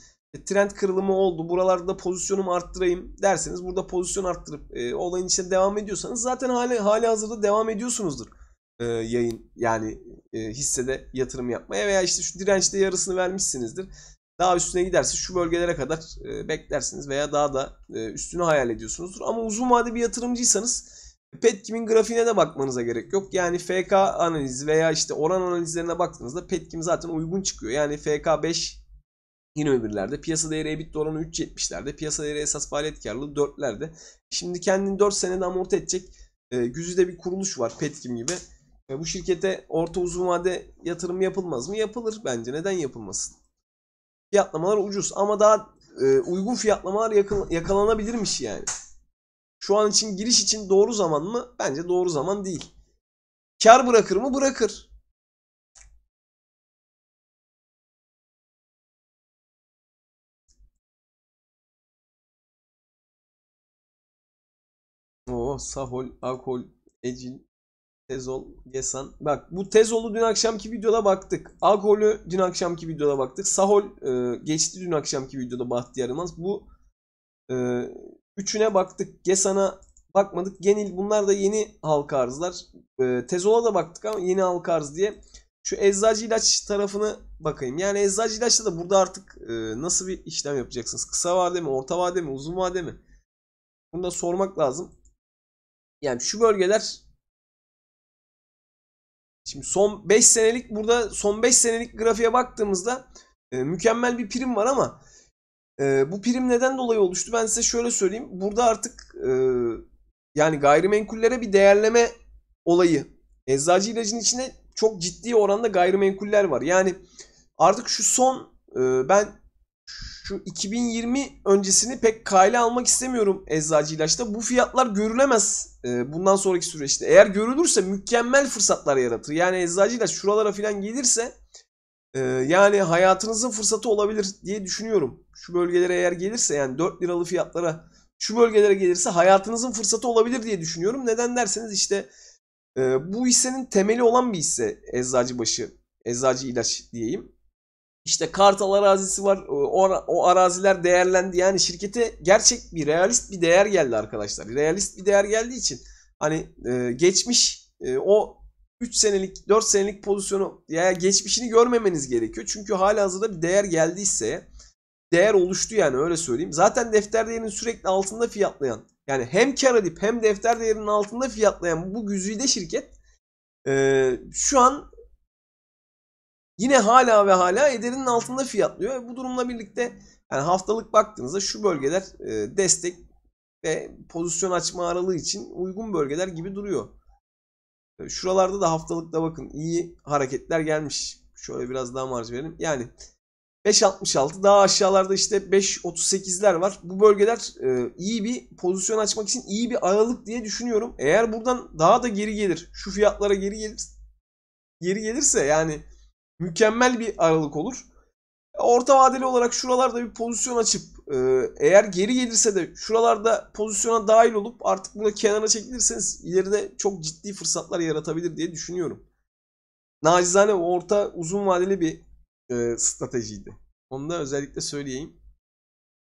trend kırılımı oldu. Buralarda pozisyonumu arttırayım derseniz burada pozisyon arttırıp olayın içine devam ediyorsanız zaten hali, hali hazırda devam ediyorsunuzdur e, yayın yani e, hissede yatırım yapmaya veya işte şu dirençte yarısını vermişsinizdir. Daha üstüne giderse şu bölgelere kadar e, beklersiniz veya daha da e, üstünü hayal ediyorsunuzdur. Ama uzun vade bir yatırımcıysanız Petkim'in grafiğine de bakmanıza gerek yok. Yani FK analizi veya işte oran analizlerine baktığınızda Petkim zaten uygun çıkıyor. Yani FK 5 yine öbürlerde. Piyasa değeri EBITDA oranı 3.70'lerde. Piyasa değeri esas faaliyet karlılığı 4'lerde. Şimdi kendini 4 senede amorti edecek e, güzide bir kuruluş var Petkim gibi. E, bu şirkete orta uzun vade yatırım yapılmaz mı? Yapılır bence. Neden yapılmasın? Fiyatlamalar ucuz ama daha e, uygun fiyatlamalar yakın, yakalanabilirmiş yani. Şu an için giriş için doğru zaman mı? Bence doğru zaman değil. Kar bırakır mı? Bırakır. Oo, Sahol, Akol, Ecil, Tezol, Gesan. Bak bu Tezol'u dün akşamki videoda baktık. Agol'ü dün akşamki videoda baktık. Sahol e, geçti dün akşamki videoda Bahtiyar Yılmaz. Bu e, üçüne baktık. Gesan'a bakmadık. Genil bunlar da yeni halka arzlar. E, Tezol'a da baktık ama yeni halka arz diye. Şu eczacı ilaç tarafını bakayım. Yani eczacı ilaçta da burada artık e, nasıl bir işlem yapacaksınız? Kısa vade mi, orta vade mi, uzun vade mi? Bunu da sormak lazım. Yani şu bölgeler Şimdi son 5 senelik burada son 5 senelik grafiğe baktığımızda e, mükemmel bir prim var ama e, bu prim neden dolayı oluştu? Ben size şöyle söyleyeyim. Burada artık e, yani gayrimenkullere bir değerleme olayı. Eczacı ilacın içinde çok ciddi oranda gayrimenkuller var. Yani artık şu son e, ben şu 2020 öncesini pek kale almak istemiyorum eczacı ilaçta. Bu fiyatlar görülemez e, bundan sonraki süreçte. Eğer görülürse mükemmel fırsatlar yaratır. Yani eczacı ilaç şuralara falan gelirse e, yani hayatınızın fırsatı olabilir diye düşünüyorum. Şu bölgelere eğer gelirse yani 4 liralı fiyatlara şu bölgelere gelirse hayatınızın fırsatı olabilir diye düşünüyorum. Neden derseniz işte e, bu hissenin temeli olan bir hisse eczacı başı, eczacı ilaç diyeyim. İşte Kartal arazisi var. O, o araziler değerlendi. Yani şirkete gerçek bir realist bir değer geldi arkadaşlar. Realist bir değer geldiği için hani e, geçmiş e, o 3 senelik 4 senelik pozisyonu ya geçmişini görmemeniz gerekiyor. Çünkü hala hazırda bir değer geldiyse değer oluştu yani öyle söyleyeyim. Zaten defter değerinin sürekli altında fiyatlayan yani hem kar edip hem defter değerinin altında fiyatlayan bu güzide şirket e, şu an Yine hala ve hala ederinin altında fiyatlıyor. Bu durumla birlikte yani haftalık baktığınızda şu bölgeler e, destek ve pozisyon açma aralığı için uygun bölgeler gibi duruyor. E, şuralarda da haftalıkta bakın iyi hareketler gelmiş. Şöyle biraz daha marj verelim. Yani 5.66 daha aşağılarda işte 5.38'ler var. Bu bölgeler e, iyi bir pozisyon açmak için iyi bir aralık diye düşünüyorum. Eğer buradan daha da geri gelir, şu fiyatlara geri gelir, geri gelirse yani mükemmel bir aralık olur. Orta vadeli olarak şuralarda bir pozisyon açıp e, eğer geri gelirse de şuralarda pozisyona dahil olup artık bunu kenara çekilirseniz ileride çok ciddi fırsatlar yaratabilir diye düşünüyorum. Nacizane orta uzun vadeli bir e, stratejiydi. Onu da özellikle söyleyeyim.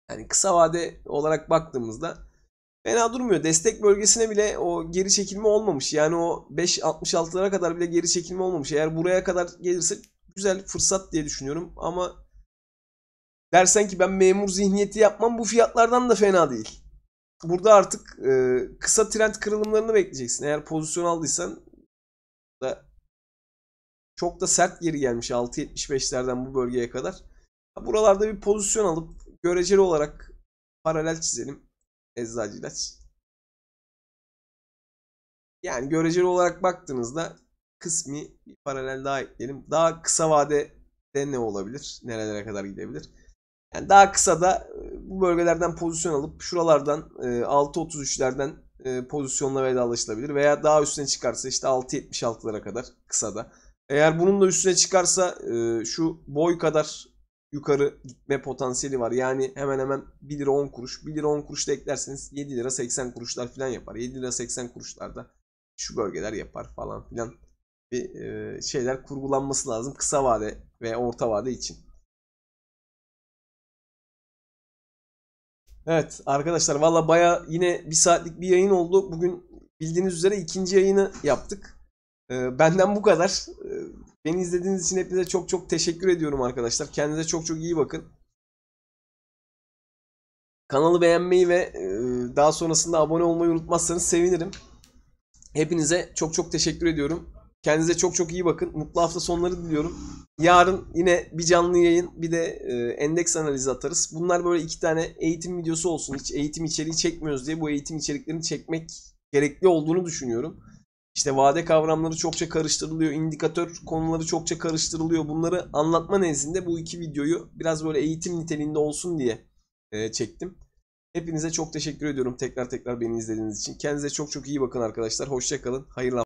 Yani kısa vade olarak baktığımızda fena durmuyor. Destek bölgesine bile o geri çekilme olmamış. Yani o 5.66'lara kadar bile geri çekilme olmamış. Eğer buraya kadar gelirse güzel fırsat diye düşünüyorum ama dersen ki ben memur zihniyeti yapmam bu fiyatlardan da fena değil. Burada artık e, kısa trend kırılımlarını bekleyeceksin. Eğer pozisyon aldıysan da çok da sert geri gelmiş 6.75'lerden bu bölgeye kadar. Buralarda bir pozisyon alıp göreceli olarak paralel çizelim. Eczacı ilaç. Yani göreceli olarak baktığınızda kısmi bir paralel daha ekleyelim. Daha kısa vadede ne olabilir? Nerelere kadar gidebilir? Yani daha kısa da e, bu bölgelerden pozisyon alıp şuralardan 6.33'lerden e, e, pozisyonla vedalaşılabilir. Veya daha üstüne çıkarsa işte 6.76'lara kadar kısa da. Eğer bunun da üstüne çıkarsa şu boy kadar yukarı gitme potansiyeli var. Yani hemen hemen 1 lira 10 kuruş. 1 lira 10 kuruş da eklerseniz 7 lira 80 kuruşlar falan yapar. 7 lira 80 kuruşlarda şu bölgeler yapar falan filan bir e, şeyler kurgulanması lazım kısa vade ve orta vade için. Evet arkadaşlar valla baya yine bir saatlik bir yayın oldu. Bugün bildiğiniz üzere ikinci yayını yaptık. E, benden bu kadar. E, beni izlediğiniz için hepinize çok çok teşekkür ediyorum arkadaşlar. Kendinize çok çok iyi bakın. Kanalı beğenmeyi ve daha sonrasında abone olmayı unutmazsanız sevinirim. Hepinize çok çok teşekkür ediyorum. Kendinize çok çok iyi bakın. Mutlu hafta sonları diliyorum. Yarın yine bir canlı yayın bir de e, endeks analizi atarız. Bunlar böyle iki tane eğitim videosu olsun. Hiç eğitim içeriği çekmiyoruz diye bu eğitim içeriklerini çekmek gerekli olduğunu düşünüyorum. İşte vade kavramları çokça karıştırılıyor. indikatör konuları çokça karıştırılıyor. Bunları anlatma nezdinde bu iki videoyu biraz böyle eğitim niteliğinde olsun diye e, çektim. Hepinize çok teşekkür ediyorum tekrar tekrar beni izlediğiniz için. Kendinize çok çok iyi bakın arkadaşlar. Hoşçakalın. Hayırlı